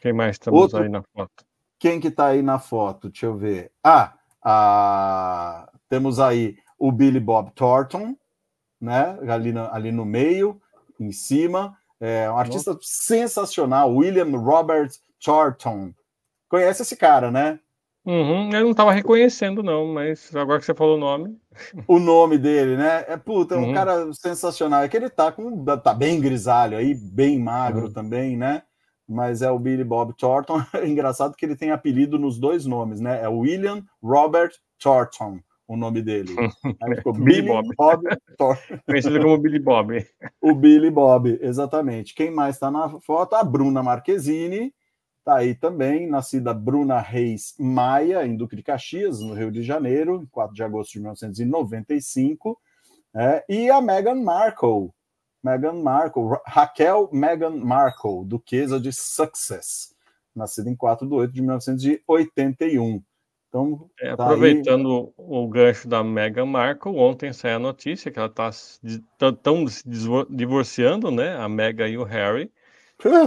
[SPEAKER 1] Quem mais estamos Outro... aí na foto?
[SPEAKER 2] Quem que está aí na foto? Deixa eu ver. Ah, a... temos aí o Billy Bob Thornton, né? Ali, ali no meio, em cima. É um artista Nossa. sensacional, William Robert Thornton conhece esse cara, né?
[SPEAKER 1] Uhum, eu não estava reconhecendo, não, mas agora que você falou o nome. O nome dele, né? É puta, é um uhum. cara
[SPEAKER 2] sensacional. É que ele tá com. tá bem grisalho aí, bem magro uhum. também, né? Mas é o Billy Bob Thornton. É engraçado que ele tem apelido nos dois nomes, né? É William Robert Thornton, o nome dele. ficou Billy, Billy Bob, Bob Thornton. Conhecido como Billy Bob. O Billy Bob, exatamente. Quem mais está na foto? A Bruna Marquezine Está aí também, nascida Bruna Reis Maia, em Duque de Caxias, no Rio de Janeiro, 4 de agosto de 1995. É, né? e a Meghan Markle, Meghan Markle, Raquel Meghan Markle, duquesa de Success, nascida em 4 de 8 de 1981. Então, é, tá aproveitando
[SPEAKER 1] aí... o gancho da Meghan Markle, ontem saiu a notícia que ela está tão se divorciando, né? A Meghan e o Harry.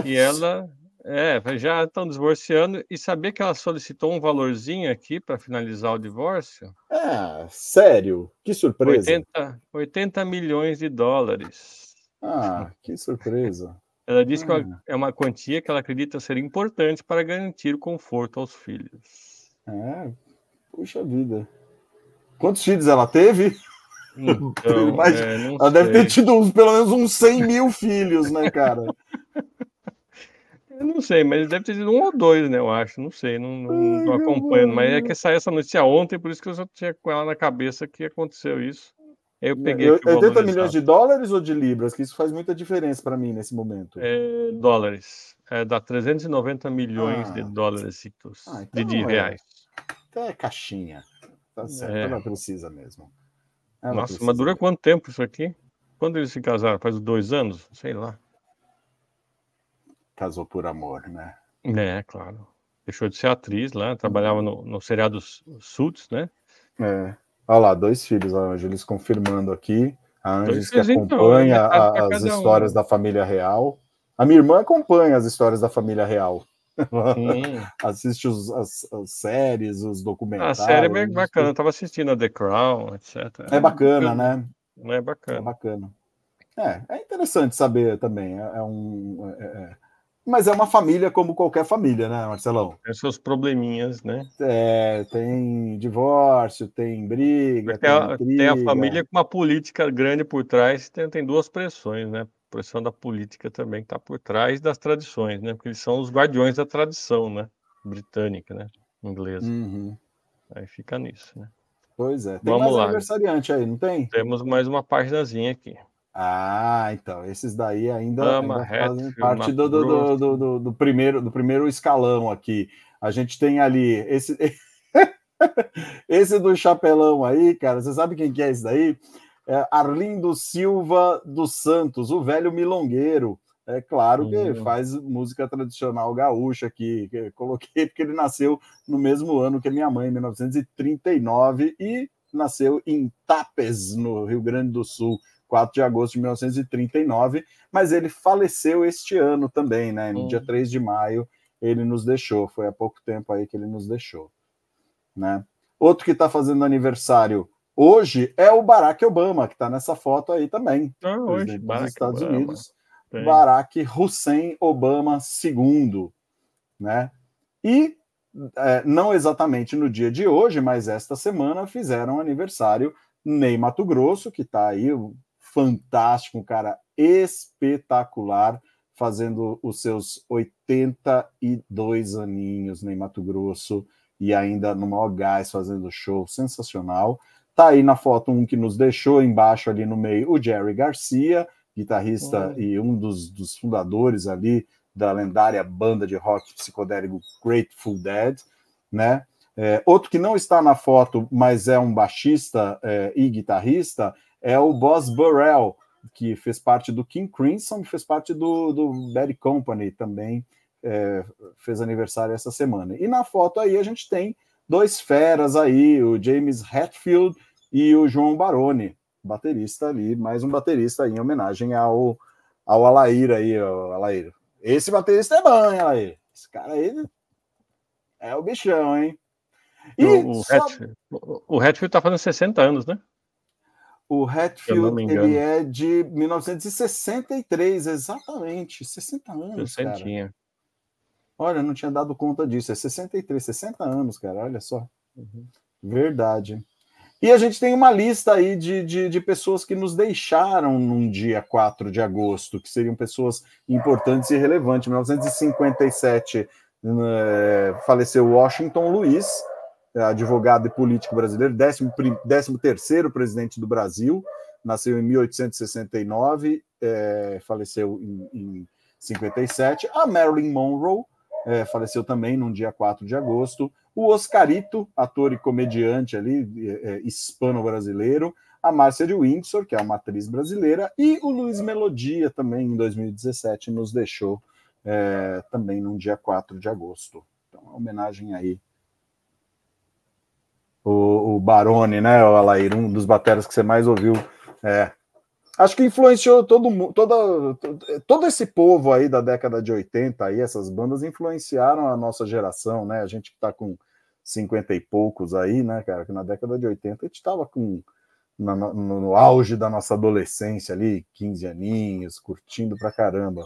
[SPEAKER 1] E ela é, já estão divorciando e saber que ela solicitou um valorzinho aqui para finalizar o divórcio?
[SPEAKER 2] Ah, sério? Que surpresa!
[SPEAKER 1] 80, 80 milhões de dólares.
[SPEAKER 2] Ah, que surpresa!
[SPEAKER 1] Ela disse ah. que é, hum. é uma quantia que ela acredita ser importante para garantir o conforto aos filhos.
[SPEAKER 2] É, puxa vida. Quantos filhos ela teve?
[SPEAKER 1] Então, é, ela sei. deve ter
[SPEAKER 2] tido pelo menos uns 100 mil filhos, né, cara?
[SPEAKER 1] Eu não sei, mas deve ter sido um ou dois, né? Eu acho, não sei, não, não, não acompanho. Mas é que saiu essa notícia ontem, por isso que eu só tinha com ela na cabeça que aconteceu isso. Eu é, peguei. Eu, 80 milhões
[SPEAKER 2] de dólares ou de libras? Que isso faz muita diferença para mim nesse momento.
[SPEAKER 1] É, dólares. É, dá 390 milhões ah. ah, de dólares ah, então de, é. reais. Então é caixinha. Tá é. certo, é. ela precisa mesmo. Ela Nossa, precisa mas dura quanto tempo isso aqui? Quando eles se casaram? Faz dois anos? Sei lá casou por amor, né? É, claro. Deixou de ser atriz lá, trabalhava no, no seriado Suits, né? É.
[SPEAKER 2] Olha lá, dois filhos, a Angelis confirmando aqui. A Angelis que então, acompanha então, a, a, as histórias um. da família real. A minha irmã acompanha as histórias da família real. Assiste os, as, as, séries, os documentários. Ah, a série é bem bacana, tava
[SPEAKER 1] assistindo a The Crown, etc. É bacana, né? É bacana. É bacana.
[SPEAKER 2] É, é interessante saber também. É, é um. É, é mas é uma família como qualquer família, né,
[SPEAKER 1] Marcelão? Tem seus probleminhas, né?
[SPEAKER 2] É, tem divórcio, tem briga. Tem a, tem a, família
[SPEAKER 1] com uma política grande por trás, tem, tem duas pressões, né? Pressão da política também que está por trás das tradições, né? Porque eles são os guardiões da tradição, né? Britânica, né? Inglesa. Uhum. Aí fica nisso, né? Pois é. Tem Vamos mais lá. aniversariante aí, não tem? Temos mais uma paginazinha aqui. Ah, então, esses
[SPEAKER 2] daí ainda, Ama, ainda fazem parte do do, do, do, do, primeiro, do primeiro escalão aqui. A gente tem ali esse, esse do chapelão aí, cara. Você sabe quem que é esse daí? É Arlindo Silva dos Santos, o velho milongueiro. É claro que uhum. faz música tradicional gaúcha aqui. Que coloquei porque ele nasceu no mesmo ano que minha mãe, 1939, e nasceu em Tapes, no Rio Grande do Sul. 4 de agosto de 1939, mas ele faleceu este ano também, né? No hum. dia 3 uhum. de maio ele nos deixou, foi há pouco tempo aí que ele nos deixou, né? Outro que está fazendo aniversário hoje é o Barack Obama, que está nessa foto aí também. Ah, hoje, dos Estados Obama. Unidos. Tem. Barack Hussein Obama II, né? E é, não exatamente no dia de hoje, mas esta semana fizeram aniversário Ney Mato Grosso, que está aí fantástico, um cara espetacular, fazendo os seus 82 aninhos em Mato Grosso e ainda no maior gás fazendo show sensacional. Tá aí na foto um que nos deixou embaixo ali no meio, o Jerry Garcia, guitarrista e um dos, dos fundadores ali da lendária banda de rock psicodélico Grateful Dead, né? É, outro que não está na foto, mas é um baixista é, e guitarrista, é o Boss Burrell, que fez parte do King Crimson fez parte do, do Bad Company também, é, fez aniversário essa semana. E na foto aí a gente tem dois feras aí, o James Hetfield e o João Baroni, baterista ali, mais um baterista aí em homenagem ao, ao Alair aí, o Alair. Esse baterista é bom, hein, Alair? Esse
[SPEAKER 1] cara aí é o bichão, hein? E o, só... Hatfield, o Hatfield tá fazendo 60 anos, né? O Hatfield, ele
[SPEAKER 2] é de 1963, exatamente. 60 anos, 60. cara. Olha, não tinha dado conta disso. É 63, 60 anos, cara. Olha só. Uhum. Verdade. E a gente tem uma lista aí de, de, de, pessoas que nos deixaram num dia 4 de agosto, que seriam pessoas importantes e relevantes. Em 1957 né, faleceu Washington Luiz, é, advogado e político brasileiro, 13 terceiro presidente do Brasil, nasceu em 1869, é, faleceu em, em 57. A Marilyn Monroe é, faleceu também num dia 4 de agosto. O Oscarito, ator e comediante ali, é, é hispano-brasileiro. A Márcia de Windsor, que é uma atriz brasileira. E o Luiz Melodia, também em 2017, nos deixou é, também num dia 4 de agosto. Então, homenagem aí o, o Barone, né, o Alair, um dos bateras que você mais ouviu. É. Acho que influenciou todo, toda, todo esse povo aí da década de 80, aí, essas bandas influenciaram a nossa geração, né? A gente que tá com 50 e poucos aí, né, cara? Que na década de 80 a gente tava com na, no, no, auge da nossa adolescência ali, 15 aninhos, curtindo pra caramba.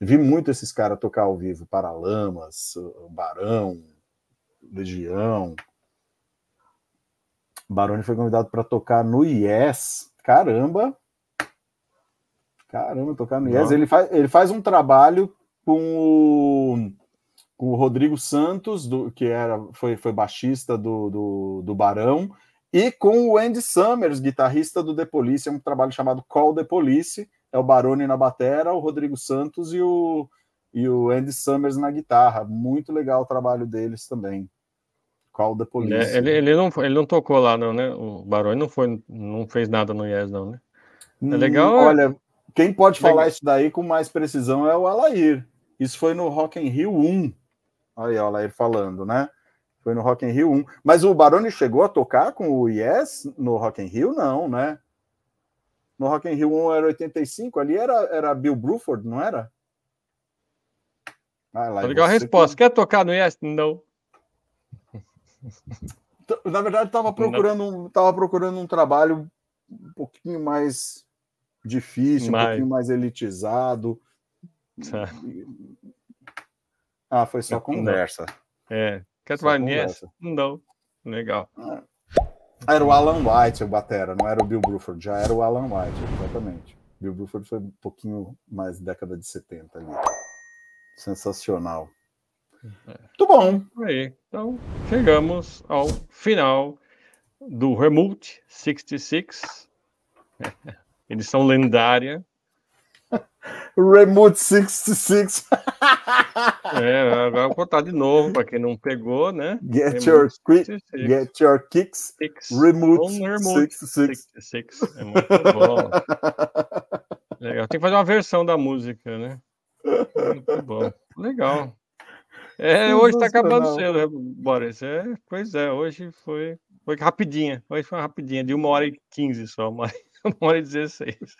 [SPEAKER 2] Vi muito esses caras tocar ao vivo, Paralamas, Barão, Legião, Baroni foi convidado para tocar no Yes. Caramba! Caramba, tocar no Yes. Ele faz, ele faz um trabalho com o, com o Rodrigo Santos, do, que era foi, foi baixista do, do, do Barão, e com o Andy Summers, guitarrista do The Police. É um trabalho chamado Call the Police. É o Baroni na batera, o Rodrigo Santos e o, e o Andy Summers na guitarra. Muito legal o trabalho deles também da né, polícia. Ele, né?
[SPEAKER 1] ele, não, ele não tocou lá, não, né? O Baroni não foi, não fez nada no Yes, não, né? É hum, legal. É. olha, quem pode legal. falar isso
[SPEAKER 2] daí com mais precisão é o Alair. Isso foi no Rock in Rio 1. Olha aí, o Alair falando, né? Foi no Rock in Rio 1. Mas o Baroni chegou a tocar com o Yes no Rock in Rio? Não, né? No Rock in Rio 1 era 85, ali era, era Bill Bruford, não era? Ah, tá legal
[SPEAKER 1] a resposta. Quer tocar no Yes?
[SPEAKER 2] Não. Na verdade, estava então, né? procurando, tava procurando um trabalho um pouquinho mais difícil, mais... um pouquinho mais elitizado. Tá. Ah, foi só conversa.
[SPEAKER 1] É. Quer trabalhar nisso? Não. Legal. É. Era o Alan White,
[SPEAKER 2] o Batera, não era o Bill Bruford, já era o Alan White, exatamente. Bill Bruford foi um pouquinho mais década de 70 ali. Sensacional. Muito
[SPEAKER 1] bom. Aí, então, chegamos ao final do Remult 66, edição lendária.
[SPEAKER 2] Remote 66.
[SPEAKER 1] é, agora vou contar de novo para quem não pegou, né? Get, Remote your, 66. get your kicks. kicks. Remote, Remote 66. 66. É muito bom. Legal. Tem que fazer uma versão da música, né? É muito bom. Legal. É, hoje está acabando cedo, né? Boris. É, pois é, hoje foi, foi rapidinha. Hoje foi rapidinha, de uma hora e quinze só, uma hora e dezesseis.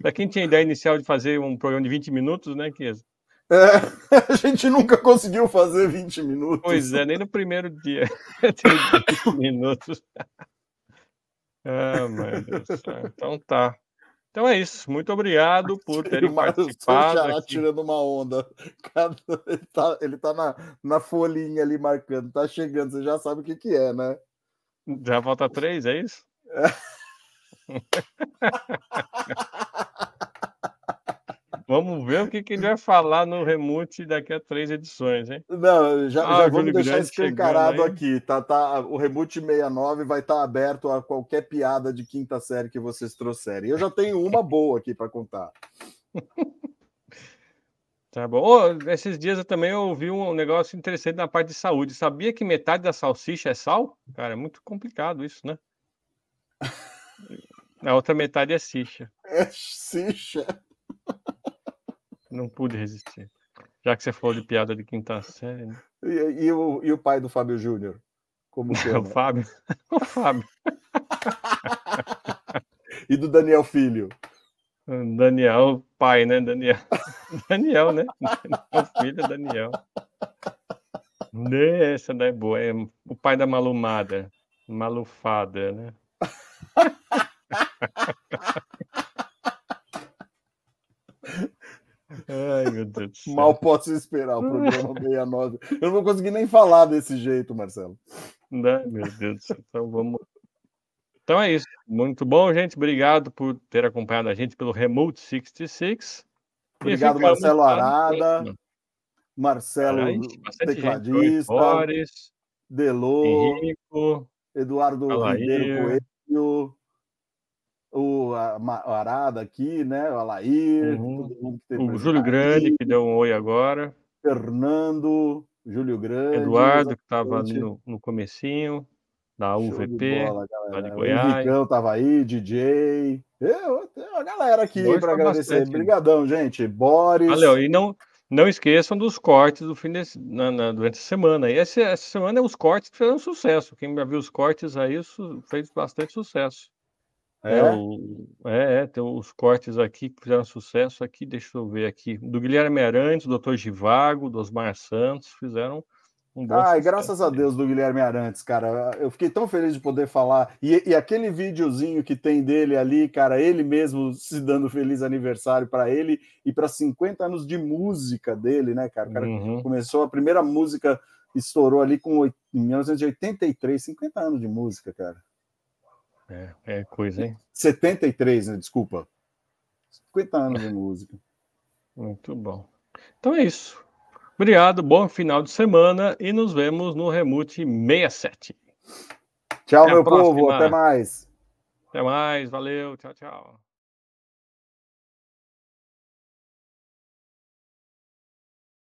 [SPEAKER 1] Para quem tinha a ideia inicial de fazer um programa de 20 minutos, né, Kiesa? É, a gente nunca conseguiu fazer 20 minutos. Pois é, nem no primeiro dia. Tem 20 minutos. Ah, meu Deus. Então tá. Então é isso. Muito obrigado por terem participado. Xará tirando
[SPEAKER 2] uma onda. Ele tá, ele tá na, na folhinha ali marcando. Tá chegando, você já sabe o que, que é, né?
[SPEAKER 1] Já falta três, é isso? É. Vamos ver o que, que ele vai falar no Remute daqui a três edições, hein? Não,
[SPEAKER 2] já, ah, já vamos deixar escancarado aqui. Tá, tá, o Remute 69 vai estar tá aberto a qualquer piada de quinta série que vocês trouxerem. Eu já tenho uma boa aqui para contar.
[SPEAKER 1] Tá bom. esses dias eu também ouvi um negócio interessante na parte de saúde. Sabia que metade da salsicha é sal? Cara, é muito complicado isso, né? A outra metade é sicha. É sicha. Não pude resistir. Já que você falou de piada de quinta série. Né?
[SPEAKER 2] E, e, o, e o pai do Fábio Júnior? Como que é? O Fábio? O Fábio.
[SPEAKER 1] e do Daniel Filho? Daniel, pai, né? Daniel. Daniel, né? Daniel, filho Daniel. Né, essa daí é boa. É o pai da malumada. Malufada, né? Ai, meu Deus. Mal posso esperar o programa
[SPEAKER 2] 69. Eu não vou conseguir nem falar desse jeito, Marcelo. Não, né? meu Deus do céu. Então vamos.
[SPEAKER 1] Então é isso. Muito bom, gente. Obrigado por ter acompanhado a gente pelo Remote 66. Obrigado, Marcelo Arada.
[SPEAKER 2] É Marcelo Arada, Tecladista. Borges, Delô. Henrico. Eduardo Ribeiro Coelho o, Arada aqui, né? O Alair, uhum. todo mundo que teve. O Júlio Grande, que
[SPEAKER 1] deu um oi agora.
[SPEAKER 2] Fernando, Júlio Grande.
[SPEAKER 1] Eduardo, que estava ali no, no comecinho, da UVP, de bola, de Goiás. O Ricão
[SPEAKER 2] estava aí, DJ. É, Eu,
[SPEAKER 1] a galera aqui para tá agradecer. Obrigadão,
[SPEAKER 2] gente. Boris. Valeu, e
[SPEAKER 1] não. Não esqueçam dos cortes do fim de na, na, durante a semana. E essa, essa semana é os cortes que fizeram sucesso. Quem já viu os cortes aí isso fez bastante sucesso. É, é? O, é, é, tem os cortes aqui que fizeram sucesso aqui, deixa eu ver aqui. Do Guilherme Arantes, do Dr. Givago, do Osmar Santos, fizeram um bom Ai, sucesso.
[SPEAKER 2] graças a Deus do Guilherme Arantes, cara. Eu fiquei tão feliz de poder falar. E, e aquele videozinho que tem dele ali, cara, ele mesmo se dando feliz aniversário para ele e para 50 anos de música dele, né, cara? O cara uhum. começou a primeira música, estourou ali com 8, 1983, 50 anos de música, cara. É, é coisa, hein? 73, né? Desculpa. 50 anos de música.
[SPEAKER 1] Muito bom. Então é isso. Obrigado, bom final de semana e nos vemos no Remute 67. Tchau, até meu povo, até mais. Até mais, valeu, tchau, tchau.